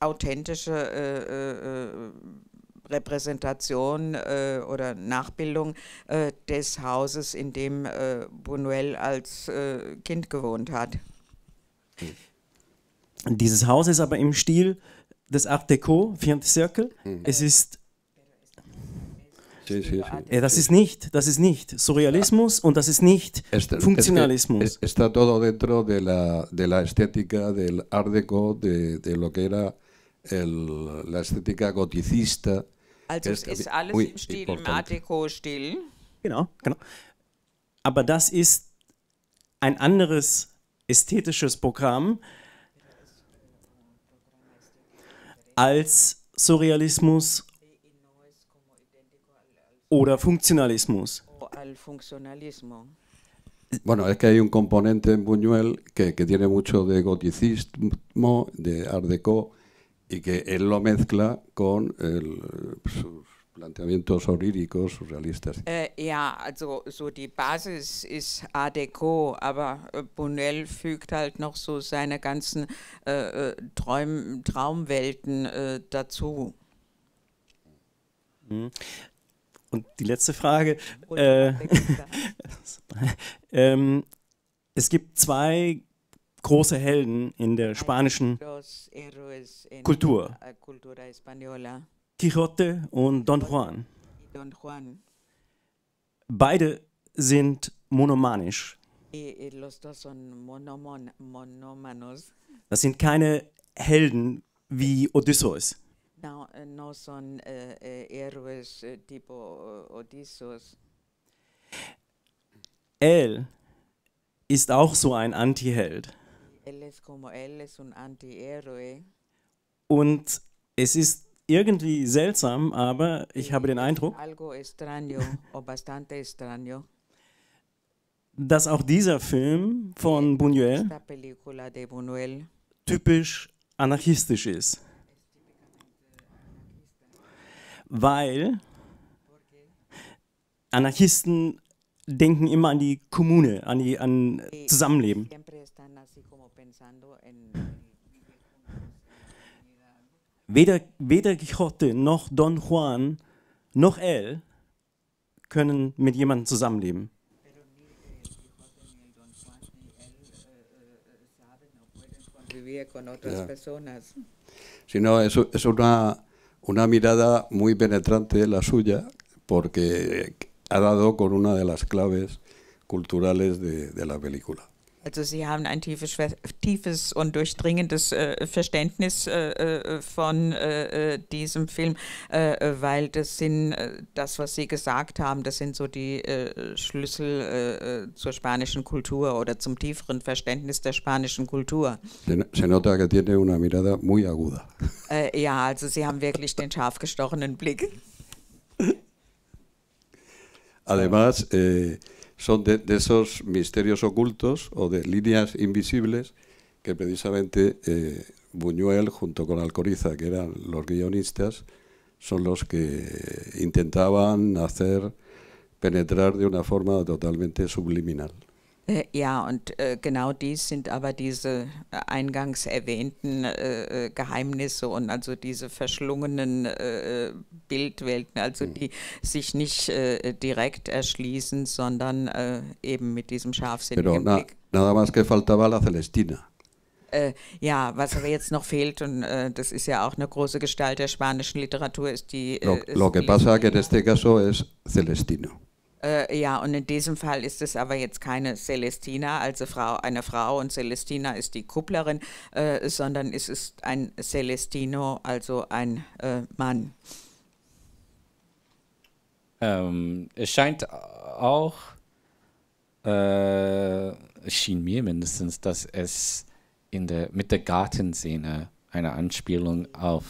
authentische Repräsentation äh, oder Nachbildung äh, des Hauses, in dem äh, Buñuel als äh, Kind gewohnt hat. Hm. Dieses Haus ist aber im Stil des Art Deco, Fiant Circle. Mhm. Es ist ja, äh, das ist nicht, das ist nicht Surrealismus und das ist nicht está, Funktionalismus. Es, está todo dentro de la, de la estética del Art Deco, de, de lo que era el, la estética goticista also es ist alles im Stil, im Art Deco-Stil. Genau, genau. Aber das ist ein anderes ästhetisches Programm als Surrealismus oder Funktionalismus. Bueno, es que hay un componente en Buñuel que, que tiene mucho de goticismo, de art déco, y que él lo mezcla con el, sus planteamientos oníricos, surrealistas. Äh, ja, also so die Basis ist Art Deco, aber äh, fügt halt noch so seine ganzen äh, äh, Träum, Traumwelten äh, dazu. Mhm. Und die letzte Frage. Äh, Und, ähm, es gibt zwei große Helden in der spanischen Kultur. Quixote und Don Juan. Beide sind monomanisch. Das sind keine Helden wie Odysseus. El ist auch so ein Antiheld. Und es ist irgendwie seltsam, aber ich habe den Eindruck, dass auch dieser Film von Buñuel typisch anarchistisch ist. Weil Anarchisten denken immer an die Kommune, an, die, an Zusammenleben. Weder, weder Quixote noch Don Juan noch El können mit jemandem zusammenleben. Yeah. Sino es, es una, una mirada muy penetrante la suya, porque ha dado con una de las claves culturales de, de la película. Also Sie haben ein tiefes, tiefes und durchdringendes äh, Verständnis äh, äh von äh, äh, diesem Film, äh, weil das sind, das was Sie gesagt haben, das sind so die Schlüssel zur spanischen Kultur oder zum tieferen Verständnis der spanischen Kultur. Se nota que tiene una mirada muy aguda. ja, also Sie haben wirklich den scharf gestochenen Blick. Además, eh, son de, esos misterios ocultos o de líneas invisibles que precisamente eh, Buñuel, junto con Alcoriza, que eran los guionistas, son los que intentaban hacer penetrar de una forma totalmente subliminal. Äh, ja, und äh, genau dies sind aber diese äh, eingangs erwähnten äh, äh, Geheimnisse und also diese verschlungenen äh, Bildwelten, also mhm. die sich nicht direkt erschließen, sondern eben mit diesem scharfsinnigen Pero na, Nada más que faltaba la Celestina. ja, was aber jetzt noch fehlt, und das ist ja auch eine große Gestalt der spanischen Literatur, ist die. Lo, lo que pasa que en este caso es Celestino. Äh, ja, und in diesem Fall ist es aber jetzt keine Celestina, also Frau, eine Frau und Celestina ist die Kupplerin, äh, sondern es ist ein Celestino, also ein äh, Mann. Ähm, es scheint auch, äh, es schien mir mindestens, dass es in der, mit der Gartenszene eine Anspielung auf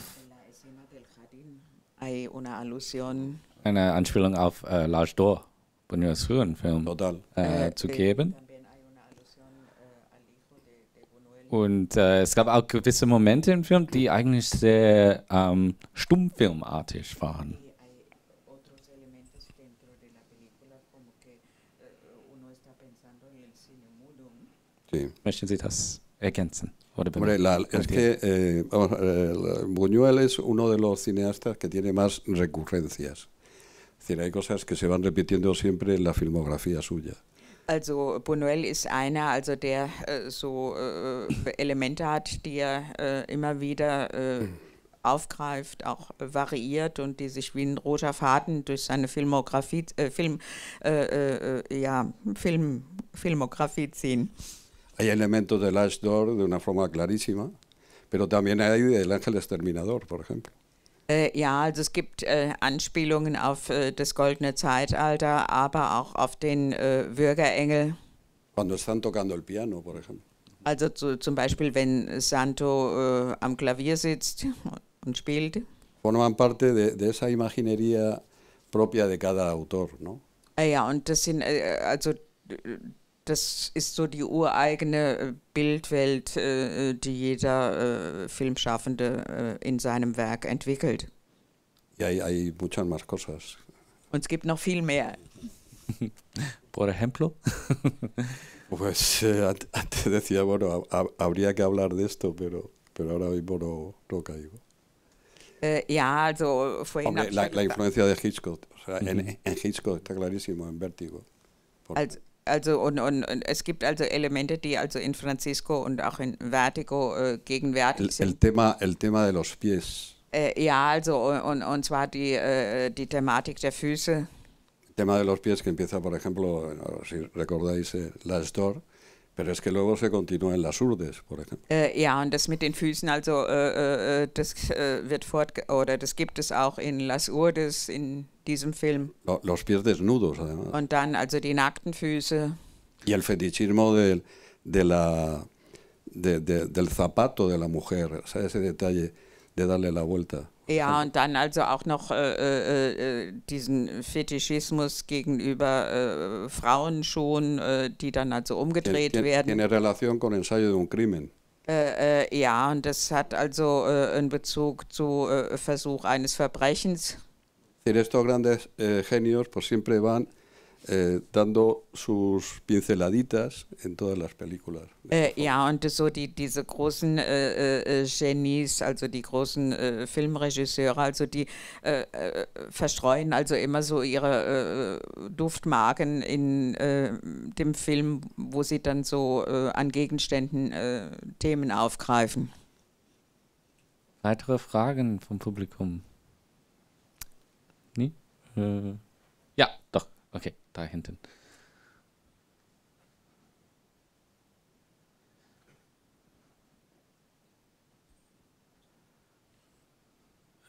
eine Anspielung auf äh, L'Age d'Or poneros Hören Film äh, äh, äh, zu geben. Äh, Und äh, es gab auch gewisse Momente im Film, die eigentlich sehr ähm, stummfilmartig waren. Eh, Möchten Sie das ergänzen? Hombre, la, es que eh, vamos, eh, Buñuel es uno de los cineastas que tiene más recurrencias. Es decir, hay cosas que se van repitiendo siempre en la filmografía suya. Also Buñuel ist einer, also der äh, so äh, äh Elemente hat, die er äh, immer wieder äh, aufgreift, auch variiert und die sich wie ein roter Faden durch seine Filmografie, äh, Film, ja, Film, Filmografie ziehen. Hay elementos de Last Door de una forma clarísima, pero también hay del Ángel Exterminador, por ejemplo. Äh, ja, also es gibt äh, Anspielungen auf äh, das goldene Zeitalter, aber auch auf den äh, Würgerengel. Cuando Santo tocando el piano, por ejemplo. Also zu, zum Beispiel, wenn Santo äh, am Klavier sitzt und spielt. Forman parte de, de esa imaginería propia de cada autor, ¿no? Äh, ja, und das sind äh, also das ist so die ureigene äh, Bildwelt, äh, äh, die jeder Filmschaffende in seinem Werk entwickelt. Ja, hay, hay muchas más cosas. Und es gibt noch viel mehr. Por ejemplo. pues eh, antes decía, bueno, habría que hablar de esto, pero, pero ahora mismo no, no caigo. Ja, eh, also vorhin Hombre, la, la, influencia de Hitchcock, o sea, uh en, en, Hitchcock está clarísimo, en Vertigo. also, also und, und, und, es gibt also Elemente, die also in Francisco und auch in Vertigo äh, gegenwärtig sind. El tema, el tema de los pies. Äh, ja, also und, und zwar die, äh, die Thematik der Füße. El tema de los pies que empieza, por ejemplo, si recordáis eh, la Door, pero es que luego se continúa en las Urdes, por ejemplo. Äh, ja, und das mit den Füßen, also äh, äh, das wird fort oder das gibt es auch in Las Urdes, in diesem Film. Los pies desnudos, además. Und dann also die nackten Füße. Y el fetichismo del, de la, de, de, del zapato de la mujer, o ese detalle de darle la vuelta. Ja, und dann also auch noch äh, äh, äh diesen Fetischismus gegenüber äh, Frauenschuhen, äh, die dann also umgedreht tiene, werden. Tiene relación con ensayo de un crimen. Äh, ja, und das hat also einen Bezug zu Versuch eines Verbrechens decir, estos grandes eh, genios pues siempre van äh, eh, dann sus pinceladitas in todas las películas. Äh, ja, und so die, diese großen äh, äh, äh Genies, also die großen äh, Filmregisseure, also die verstreuen also immer so ihre Duftmarken in dem Film, wo sie dann so an Gegenständen Themen aufgreifen. Weitere Fragen vom Publikum? ja, doch. Okay, da hinten.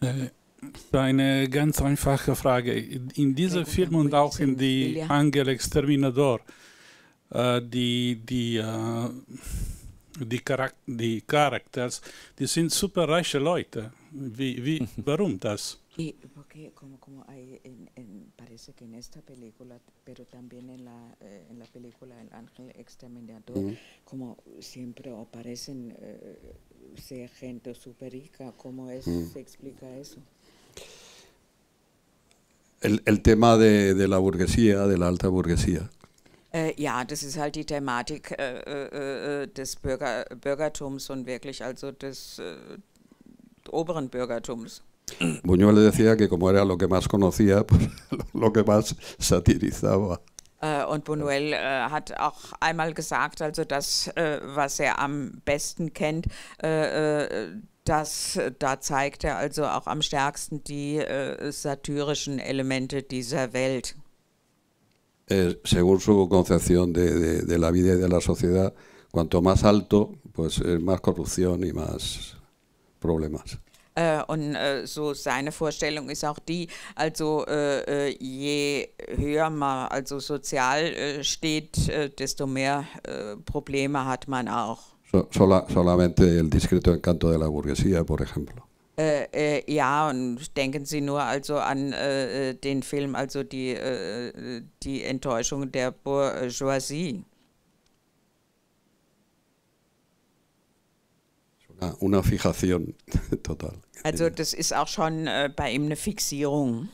Äh, eine ganz einfache Frage. In diesem Film und auch in die Angel Exterminator, äh, die, die äh, de Charak die Characters, die sind superreiche Leute. Wie, wie, warum das? Y porque como, como hay en, en, parece que en esta película, pero también en la, eh, en la película El Ángel Exterminador, como siempre aparecen eh, ser gente súper rica, ¿cómo es, se explica eso? El, el tema de, de, la burguesía, de la alta burguesía. Äh, ja, das ist halt die Thematik äh, äh, äh, des Bürger, Bürgertums und wirklich also des äh, oberen Bürgertums. Buñuel decía que como era lo que más conocía, lo que más satirizaba. Äh, und Buñuel hat auch einmal gesagt, also das, was er am besten kennt, das, da zeigt er also auch am stärksten die satirischen Elemente dieser Welt. según su concepción de, la vida y de la sociedad, cuanto más alto, pues más corrupción y más problemas. Äh, und äh, so seine Vorstellung ist auch die, also äh, je höher man also sozial steht, desto mehr Probleme hat man auch. solamente el discreto encanto de la burguesía, por ejemplo. Äh, äh, ja, und denken Sie nur also an äh, äh den Film, also die, äh, die Enttäuschung der Bourgeoisie. Una, una fijación total. Also das ist auch schon bei ihm eine Fixierung.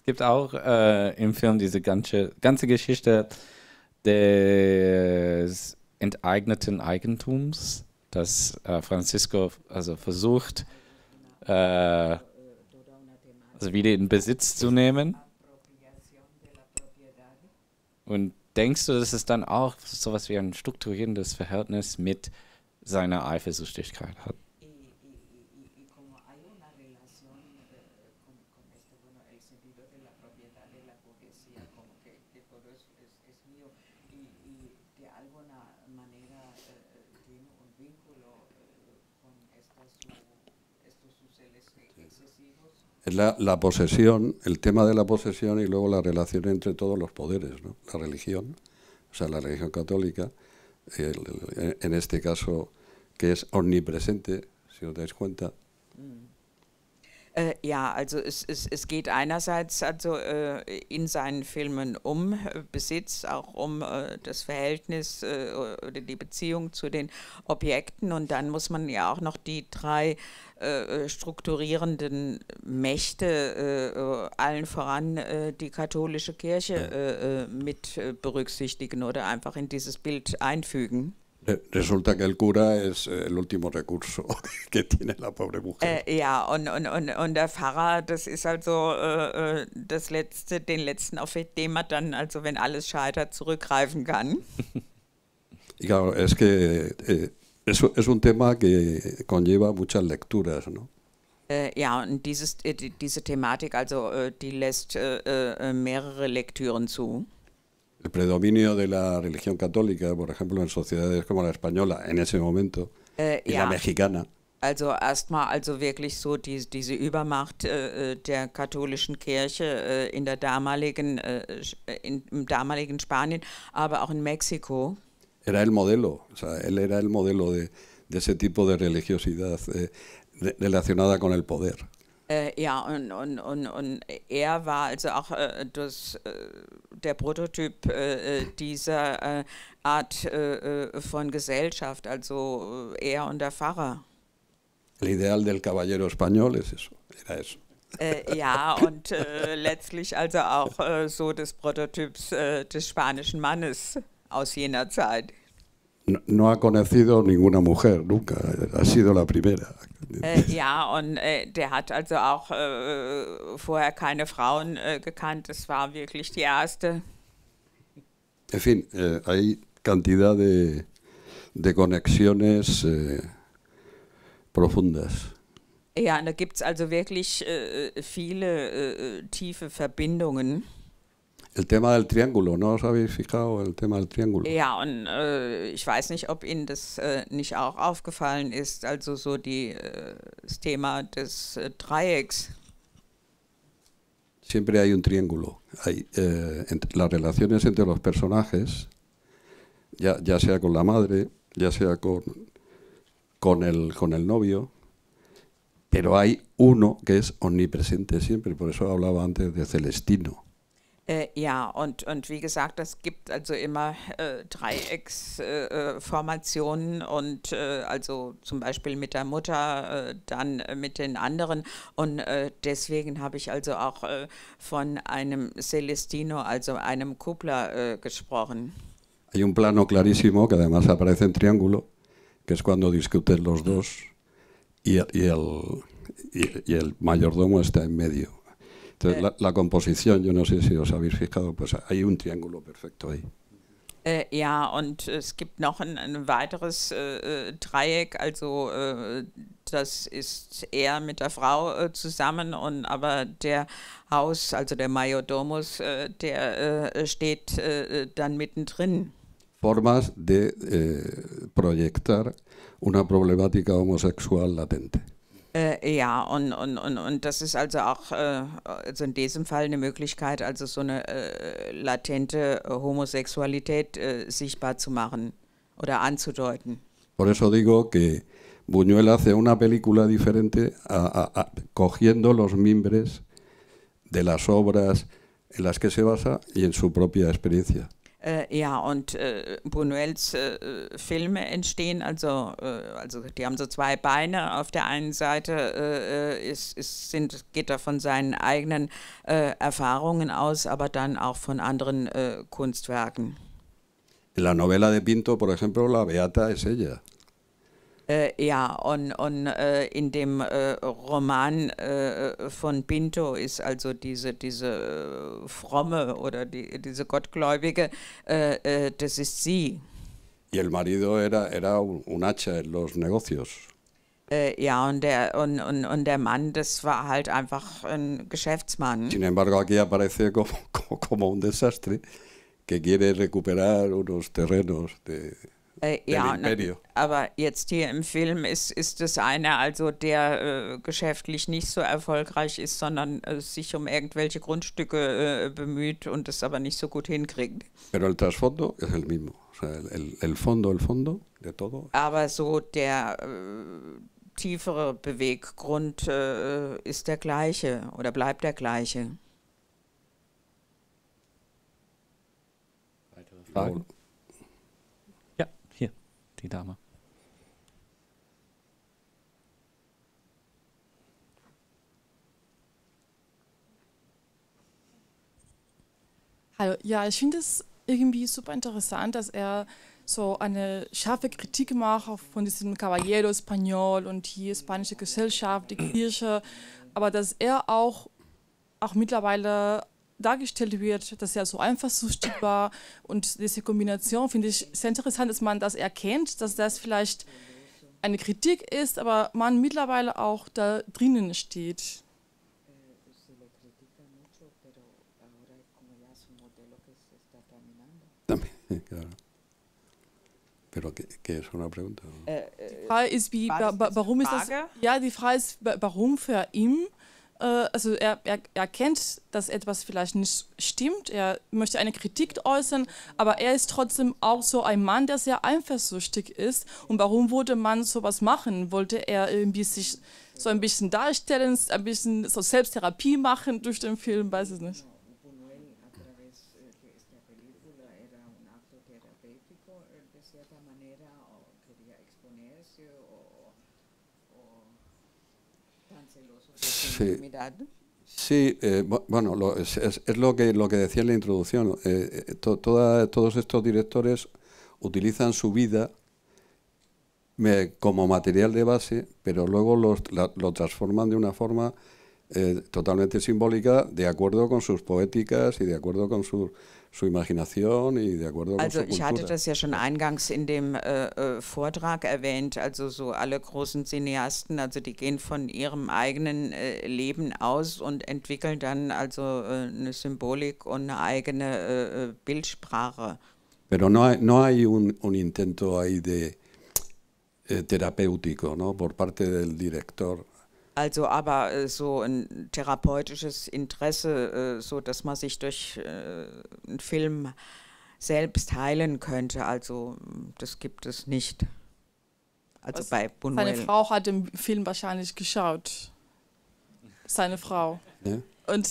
Es gibt auch im Film diese ganze, ganze Geschichte des enteigneten Eigentums dass äh, Francisco also versucht, äh, also wieder in Besitz zu nehmen. Und denkst du, dass es dann auch so etwas wie ein strukturierendes Verhältnis mit seiner Eifersüchtigkeit hat? es la, posesión, el tema de la posesión y luego la relación entre todos los poderes, ¿no? la religión, o sea, la religión católica, en este caso que es omnipresente, si os dais cuenta, Äh, ja, also es, es, es geht einerseits also äh, in seinen Filmen um äh, Besitz, auch um äh, das Verhältnis äh, oder die Beziehung zu den Objekten und dann muss man ja auch noch die drei äh, strukturierenden Mächte, allen voran die katholische Kirche, mit berücksichtigen oder einfach in dieses Bild einfügen. Eh, resulta que el cura es eh, el último recurso que tiene la pobre mujer. Äh, ja, und, und, und, und der Pfarrer, das ist also äh, äh, das letzte, den letzten, auf den man dann, also wenn alles scheitert, zurückgreifen kann. Y claro, es que eh, es, es un tema que conlleva muchas lecturas, ¿no? Äh, ja, und dieses, äh, diese Thematik, also äh, die lässt mehrere Lektüren zu. el predominio de la religión católica, por ejemplo, en sociedades como la española en ese momento äh, y la mexicana. Also erstmal also wirklich so die, diese Übermacht äh, der katholischen Kirche äh, in der damaligen äh, in, damaligen Spanien, aber auch in Mexiko. Era el modelo, o sea, él era el modelo de, de ese tipo de religiosidad eh, relacionada con el poder. Äh, ja, und, und, und, und er war also auch äh, das, äh, der Prototyp äh, äh, dieser äh, Art von Gesellschaft, also er und der Pfarrer. El ideal del caballero español es eso, era eso. ja, und letztlich also auch so des Prototyps des spanischen Mannes aus jener Zeit no ha conocido ninguna mujer nunca, ha sido la primera. Äh, ja, und äh, der hat also auch äh, vorher keine Frauen äh, gekannt, das war wirklich die erste. En fin, eh, hay cantidad de, de conexiones eh, profundas. Ja, und da gibt es also wirklich äh, viele äh, tiefe Verbindungen. El tema del triángulo, ¿no os habéis fijado el tema del triángulo? Ja, und äh, ich weiß nicht, ob Ihnen das äh, nicht auch aufgefallen ist, also so die, äh, das Thema des äh, Dreiecks. Siempre hay un triángulo. Hay, eh, las relaciones entre los personajes, ya, ya sea con la madre, ya sea con, con, el, con el novio, pero hay uno que es omnipresente siempre, por eso hablaba antes de Celestino. Äh, ja, und, und wie gesagt, es gibt also immer äh, Dreiecksformationen äh, und äh, also zum Beispiel mit der Mutter, äh, dann mit den anderen. Und äh, deswegen habe ich also auch von einem Celestino, also einem Kuppler, gesprochen. Hay un plano clarísimo que además aparece en triángulo, que es cuando discuten los dos y, y, el, y, y el mayordomo está en medio. Entonces, eh, la, la, composición, yo no sé si os habéis fijado, pues hay un triángulo perfecto ahí. Äh, ja, und es gibt noch ein, ein weiteres äh, äh, Dreieck, also äh, das ist er mit der Frau äh, zusammen, und aber der Haus, also der Majordomus, äh, der steht dann mittendrin. Formas de proyectar una problemática homosexual latente. Äh, ja, und, und, und, und das ist also auch äh, also in diesem Fall eine Möglichkeit, also so eine äh, latente äh, Homosexualität äh, sichtbar zu machen oder anzudeuten. Por eso digo que Buñuel hace una película diferente a, a, a, cogiendo los mimbres de las obras en las que se basa y en su propia experiencia. Äh, ja, und äh, Buñuels äh, äh Filme entstehen, also, äh, also die haben so zwei Beine. Auf der einen Seite äh, ist, ist, sind, geht er von seinen eigenen Erfahrungen aus, aber dann auch von anderen Kunstwerken. La novela de Pinto, por ejemplo, La Beata es ella. Äh, ja, und, und äh, in dem äh, Roman äh, von Pinto ist also diese, diese äh, fromme oder die, diese Gottgläubige, äh, das ist sie. Y el marido era, era un hacha en los negocios. ja, und der, und, und, und der Mann, das war halt einfach ein Geschäftsmann. Sin embargo, aquí aparece como, como, como un desastre que quiere recuperar unos terrenos de... Äh, ja, ne, aber jetzt hier im Film ist, ist es einer, also der äh, geschäftlich nicht so erfolgreich ist, sondern äh, sich um irgendwelche Grundstücke äh, bemüht und es aber nicht so gut hinkriegt. Pero el trasfondo es el mismo. O el, el fondo, el fondo de todo. Aber so der äh, tiefere Beweggrund äh, ist der gleiche oder bleibt der gleiche. Weitere Fragen? die Dame. Hallo, ja, ich finde es irgendwie super interessant, dass er so eine scharfe Kritik macht von diesem Caballero Español und die spanische Gesellschaft, die Kirche, aber dass er auch, auch mittlerweile dargestellt wird, dass er so einfach eifersüchtig war. Und diese Kombination finde ich sehr interessant, dass man das erkennt, dass das vielleicht eine Kritik ist, aber man mittlerweile auch da drinnen steht. Pero que, que es una pregunta. Die Frage ist, wie, warum ist das? Ja, die Frage ist, warum für ihn äh, also er, er, er kennt, dass etwas vielleicht nicht stimmt, er möchte eine Kritik äußern, aber er ist trotzdem auch so ein Mann, der sehr eifersüchtig ist. Und warum wollte man sowas machen? Wollte er irgendwie sich so ein bisschen darstellen, ein bisschen so Selbsttherapie machen durch den Film, weiß ich nicht. sí. Sí, eh, bueno, es, lo que lo que decía en la introducción. Eh, eh, todos estos directores utilizan su vida como material de base, pero luego lo transforman de una forma totalmente simbólica, de acuerdo con sus poéticas y de acuerdo con sus su imaginación y de acuerdo also, con su ich cultura. hatte das ja schon eingangs in dem äh, äh, Vortrag erwähnt, also so alle großen Cineasten, also die gehen von ihrem eigenen äh, Leben aus und entwickeln dann also äh, eine Symbolik und eine eigene äh, äh, Bildsprache. Pero no hay, no hay un, un intento ahí de eh, terapéutico, ¿no? Por parte del director. Also aber äh, so ein therapeutisches Interesse, äh, so dass man sich durch äh, einen Film selbst heilen könnte, also das gibt es nicht. Also Was bei Bunuel. Seine Frau hat den Film wahrscheinlich geschaut. Seine Frau. Ja. Und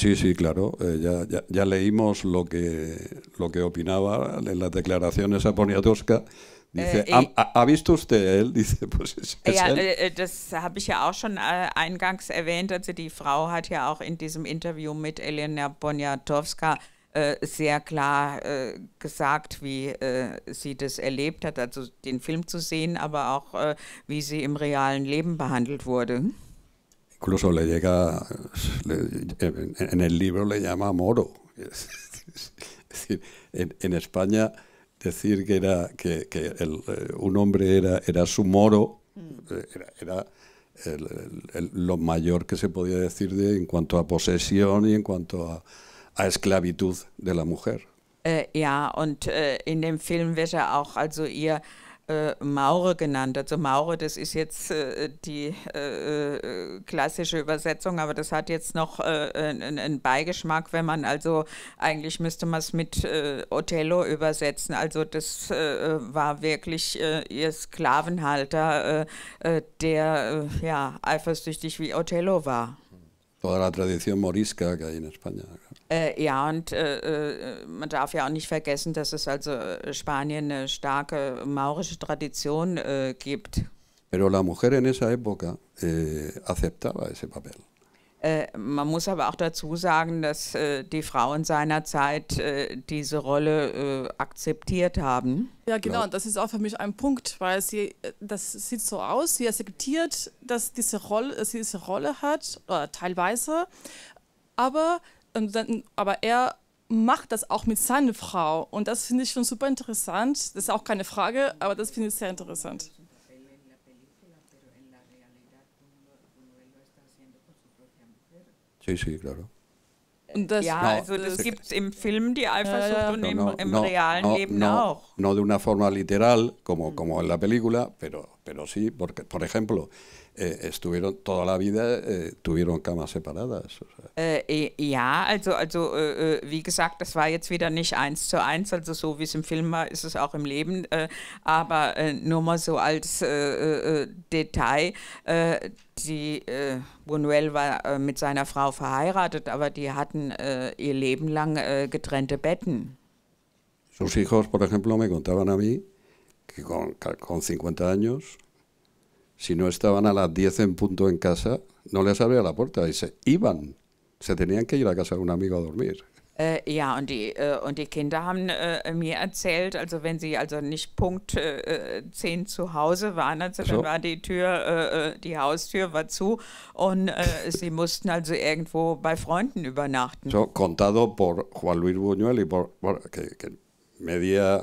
Sí, sí, claro. Eh, ya, ya, ya, leímos lo que, lo que opinaba en las declaraciones a Poniatowska. Dice, äh, äh, ¿ha visto él? Dice, pues es ja, äh, äh, das habe ich ja auch schon äh, eingangs erwähnt. Also die Frau hat ja auch in diesem Interview mit Elena Poniatowska äh, sehr klar gesagt, wie sie das erlebt hat, also den Film zu sehen, aber auch wie sie im realen Leben behandelt wurde. Incluso le llega, eh, en el libro le llama Moro. es decir, en, en España... decir que era que, que eh, un hombre era, era su moro, mm. eh, era, el, lo mayor que se podía decir de, en cuanto a posesión y en cuanto a, esclavitud de la mujer. Äh, und äh, in dem Film er auch also ihr äh, Maure genannt. Also Maure, das ist jetzt äh, die äh, äh, klassische Übersetzung, aber das hat jetzt noch einen äh, Beigeschmack, wenn man also eigentlich müsste man es mit äh, Othello übersetzen. Also das war wirklich ihr Sklavenhalter, der ja eifersüchtig wie Othello war. Oder la tradición morisca que hay en España. Äh, ja, und äh, äh, man darf ja auch nicht vergessen, dass es also äh, Spanien eine starke maurische Tradition äh, gibt. Pero la mujer en esa época eh, aceptaba ese papel. Äh, man muss aber auch dazu sagen, dass die Frauen seinerzeit diese Rolle akzeptiert haben. Ja, genau, das ist auch für mich ein Punkt, weil sie, das sieht so aus, sie akzeptiert, dass diese Rolle, sie diese Rolle hat, oder teilweise, aber dann, aber er macht das auch mit seiner Frau. Und das finde ich schon super interessant. Das ist auch keine Frage, aber das finde ich sehr interessant. Sí, sí, claro. Das, ja, no, genau. also es gibt im Film die Eifersucht ja, ja. und im, im no, realen Leben auch. No de una forma literal, como, como en la película, pero, pero sí, porque, por ejemplo, eh, estuvieron toda la vida, eh, tuvieron camas separadas. O sea. äh, eh, ja, also, also äh, äh, wie gesagt, das war jetzt wieder nicht eins zu eins, also so wie es im Film war, ist es auch im Leben, äh, aber äh, nur mal so als äh, Detail, die äh, Buñuel war äh, mit seiner Frau verheiratet, aber die hatten äh, ihr Leben lang äh, getrennte Betten. Sus hijos, por ejemplo, me contaban a mí que con, con 50 años si no estaban a las 10 en punto en casa, no les abría la puerta y se iban. Se tenían que ir a casa de un amigo a dormir. Äh, ja, und die, äh, und die Kinder haben äh, mir erzählt, also wenn sie also nicht Punkt äh, 10 äh, zu Hause waren, also so. dann war die Tür, äh, äh, die Haustür war zu und sie mussten also irgendwo bei Freunden übernachten. So, contado por Juan Luis Buñuel y por, por que, que media,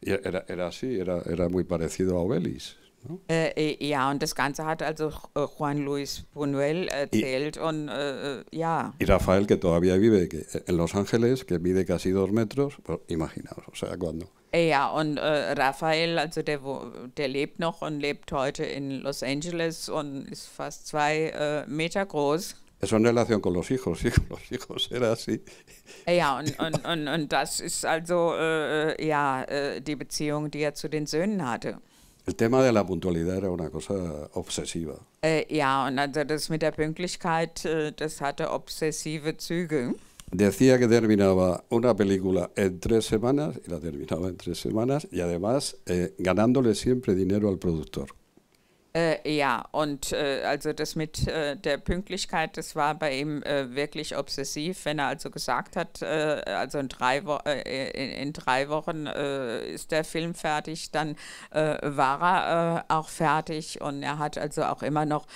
era, era así, era, era muy parecido a Obelis. Äh, äh, ja, und das Ganze hat also äh, Juan Luis Buñuel erzählt y, und äh, äh, ja. Y Rafael, que todavía vive eh, en Los Ángeles, que mide casi dos metros, pues imaginaos, o sea, cuando... Ja, und äh, Raphael, also der, der lebt noch und lebt heute in Los Angeles und ist fast zwei äh, Meter groß. Eso en relación con los hijos, sí, con los hijos era así. Ja, und, und, und, und das ist also äh, ja, die Beziehung, die er zu den Söhnen hatte. El tema de la puntualidad era una cosa obsesiva. Sí, äh, ja, und also das mit der Pünktlichkeit, äh, das hatte Decía que terminaba una película en tres semanas, y la terminaba en tres semanas, y además eh, ganándole siempre dinero al productor. Äh, ja, und äh, also das mit äh, der Pünktlichkeit, das war bei ihm äh, wirklich obsessiv. Wenn er also gesagt hat, äh, also in drei, Wo äh, in, in, drei Wochen ist der Film fertig, dann war er auch fertig und er hat also auch immer noch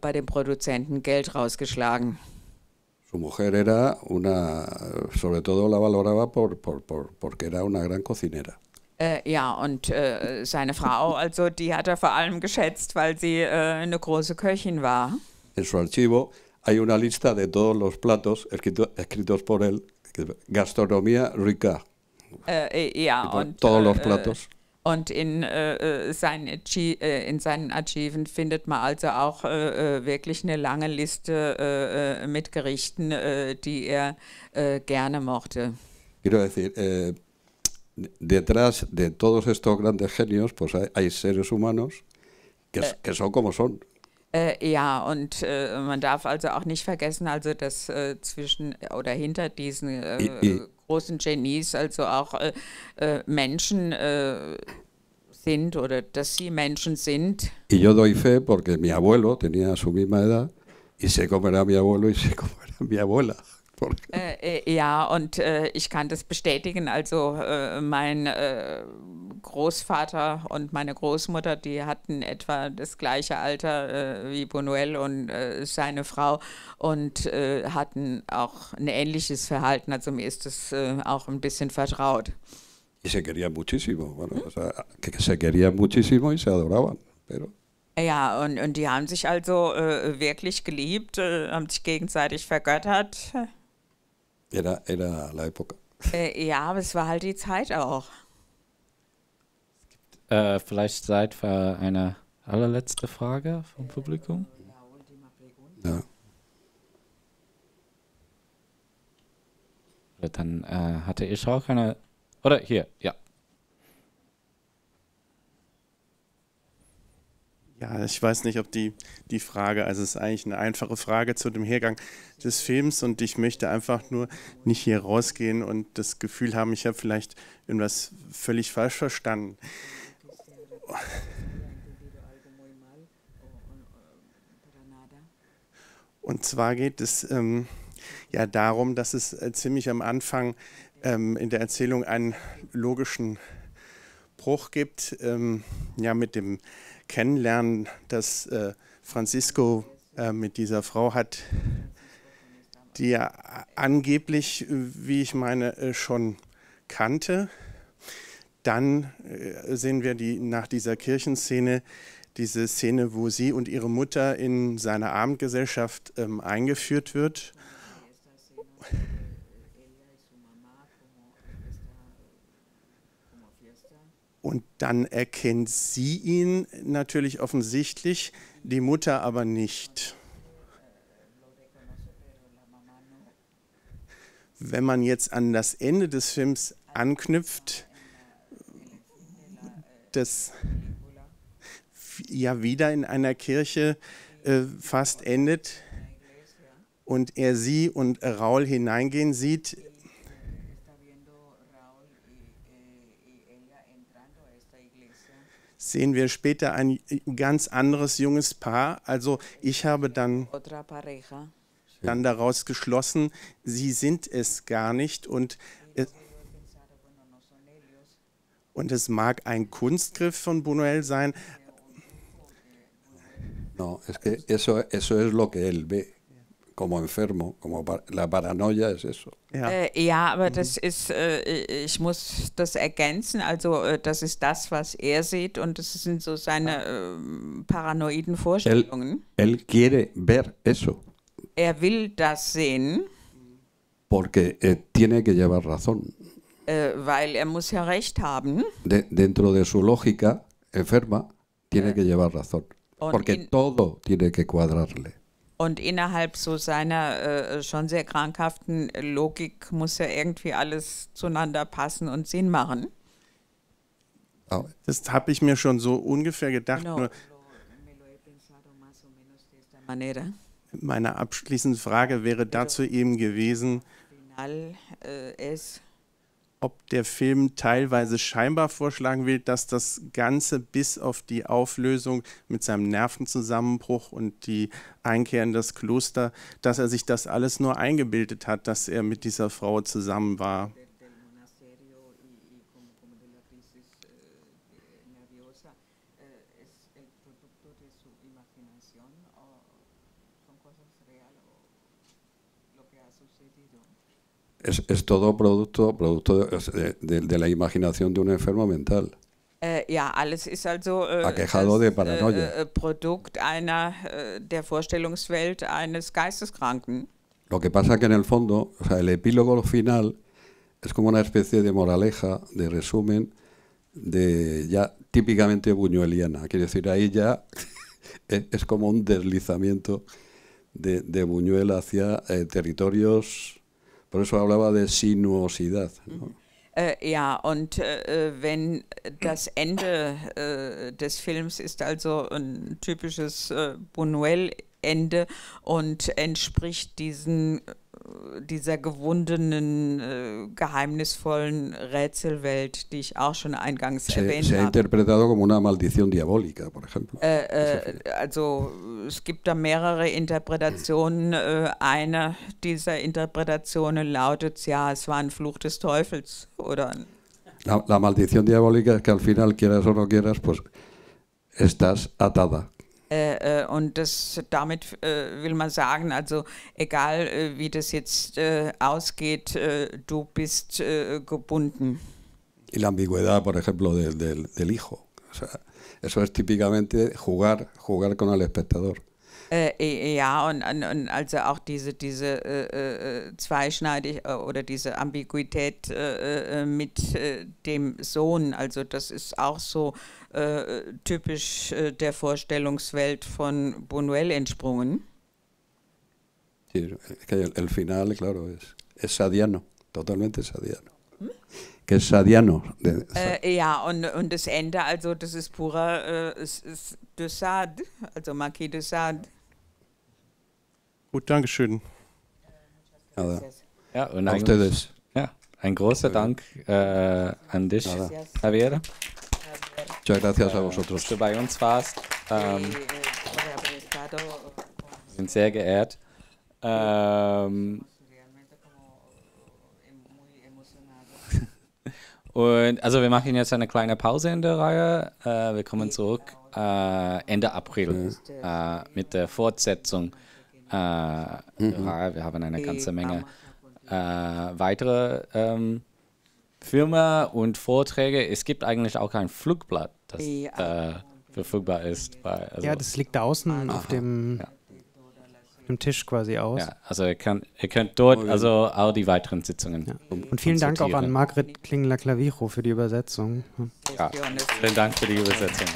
bei den Produzenten Geld rausgeschlagen. Su mujer era una, sobre todo la valoraba por, por, por, porque era una gran cocinera. Äh, ja, und äh, seine Frau, also die hat er vor allem geschätzt, weil sie äh, eine große Köchin war. In su archivo hay una lista de todos los platos escrito, escritos por él, Gastronomía Ricard. Äh, äh, ja, und todos los äh, platos. Und in, äh, seinen in, seinen Archiven findet man also auch äh, wirklich eine lange Liste äh, mit Gerichten, die er gerne mochte. Quiero decir, eh, detrás de todos estos grandes genios, pues hay, hay seres humanos que, äh, que, son como son. Äh, ja, und äh, man darf also auch nicht vergessen, also dass äh, zwischen oder hinter diesen äh, I, I, großen Genies also auch äh, Menschen sind oder dass sie Menschen sind. Y yo doy fe porque mi abuelo tenía su misma edad y sé cómo era mi abuelo y sé cómo era mi abuela. Äh, äh, ja, und äh, ich kann das bestätigen. Also äh, mein äh, Großvater und meine Großmutter, die hatten etwa das gleiche Alter äh, wie Bonuel und seine Frau und hatten auch ein ähnliches Verhalten. Also mir ist das auch ein bisschen vertraut. Y se querían muchísimo, bueno, hm? o sea, que se querían muchísimo y se adoraban, pero... Ja, und, und die haben sich also äh, wirklich geliebt, äh, haben sich gegenseitig vergöttert. Era, era la época. Äh, ja, aber es war halt die Zeit auch. Äh, vielleicht Zeit für eine allerletzte Frage vom Publikum. Ja. Dann äh, hatte ich auch eine. Oder hier, ja. Ja, ich weiß nicht, ob die, die Frage, also es ist eigentlich eine einfache Frage zu dem Hergang des Films und ich möchte einfach nur nicht hier rausgehen und das Gefühl haben, ich habe vielleicht irgendwas völlig falsch verstanden. Und zwar geht es ähm, ja darum, dass es äh, ziemlich am Anfang ähm, in der Erzählung einen logischen Bruch gibt, ähm, ja mit dem Kennenlernen, dass äh, Francisco äh, mit dieser Frau hat, die er angeblich, wie ich meine, äh, schon kannte. Dann äh, sehen wir die, nach dieser Kirchenszene diese Szene, wo sie und ihre Mutter in seine Abendgesellschaft ähm, eingeführt wird. Und dann erkennt sie ihn natürlich offensichtlich, die Mutter aber nicht. Wenn man jetzt an das Ende des Films anknüpft, das ja wieder in einer Kirche äh, fast endet und er sie und Raul hineingehen sieht, sehen wir später ein ganz anderes junges Paar. Also ich habe dann, dann daraus geschlossen, sie sind es gar nicht und es, und es mag ein Kunstgriff von Bonoel sein. No, es que eso, eso es lo que él ve como enfermo, como la Paranoia ist es so. Ja, äh, ja aber mhm. das ist, äh, äh, ich muss das ergänzen, also äh, das ist das, was er sieht und das sind so seine ähm, paranoiden Vorstellungen. Él, él quiere ver eso. Er will das sehen. Porque eh, tiene que llevar razón. Äh, weil er muss ja recht haben. De, dentro de su lógica enferma, tiene äh. que llevar razón. Porque in, todo tiene que cuadrarle. Und innerhalb so seiner äh, schon sehr krankhaften Logik muss ja irgendwie alles zueinander passen und Sinn machen. Oh, das habe ich mir schon so ungefähr gedacht. No. Nur meine abschließende Frage wäre dazu genau. eben gewesen. Final, äh, ob der Film teilweise scheinbar vorschlagen will, dass das Ganze bis auf die Auflösung mit seinem Nervenzusammenbruch und die Einkehr in das Kloster, dass er sich das alles nur eingebildet hat, dass er mit dieser Frau zusammen war. es, es todo producto, producto de, la imaginación de un enfermo mental. Äh, ja, alles ist also äh, das, de äh, äh, Produkt einer der Geisteskranken. Lo que pasa que en el fondo, el epílogo final es como una especie de moraleja, de resumen de ya típicamente buñueliana. Quiere decir, ahí ya es, como un deslizamiento de, de Buñuel hacia eh, territorios Por eso hablaba de sinuosidad. ¿no? Mhm. Äh, ja, und äh, wenn das Ende äh, des Films ist also ein typisches äh, Buñuel-Ende und entspricht diesen äh, dieser gewundenen, äh, geheimnisvollen Rätselwelt, die ich auch schon eingangs se, erwähnt se habe. interpretado como una maldición diabólica, por ejemplo. Äh, äh, also es gibt da mehrere Interpretationen. Äh, eine dieser Interpretationen lautet, ja, es war ein Fluch des Teufels oder. La, la maldición diabólica es que al final quieras o no quieras, pues estás atada. Äh, äh, und das, damit äh, will man sagen, also egal äh, wie das jetzt ausgeht, du bist gebunden. Y la ambigüedad, por ejemplo, del, del, del hijo. O sea, eso es típicamente jugar, jugar con el espectador. Äh, e e, ja, und, und, und, also auch diese, diese äh, äh zweischneidig äh, oder diese Ambiguität äh, äh mit dem Sohn, also das ist auch so typisch der Vorstellungswelt von Buñuel entsprungen. el, final, claro, es, es sadiano, totalmente sadiano. Hm? Que es sadiano. äh, ja, und, und das Ende, also das ist purer äh, es, es de Sade, also Marquis de Sade. Gut, Dankeschön. Also, ja, und ein, ja, ein großer Dank äh, an dich, Javier. Muchas gracias a vosotros. Dass du bei uns warst. Ähm, sind sehr geehrt. Ähm, Und also wir machen jetzt eine kleine Pause in der Reihe. Äh, wir kommen zurück äh, Ende April äh, mit der Fortsetzung Hörer. Äh, mhm. Wir haben eine ganze Menge äh, weitere ähm, Filme und Vorträge. Es gibt eigentlich auch kein Flugblatt, das äh, verfügbar ist. Weil, also ja, das liegt da außen Aha. auf dem, ja. dem Tisch quasi aus. Ja, also ihr könnt, ihr könnt dort also auch die weiteren Sitzungen. Ja. Um, und vielen Dank auch an Margret klingler clavijo für die Übersetzung. Ja, vielen Dank für die Übersetzung.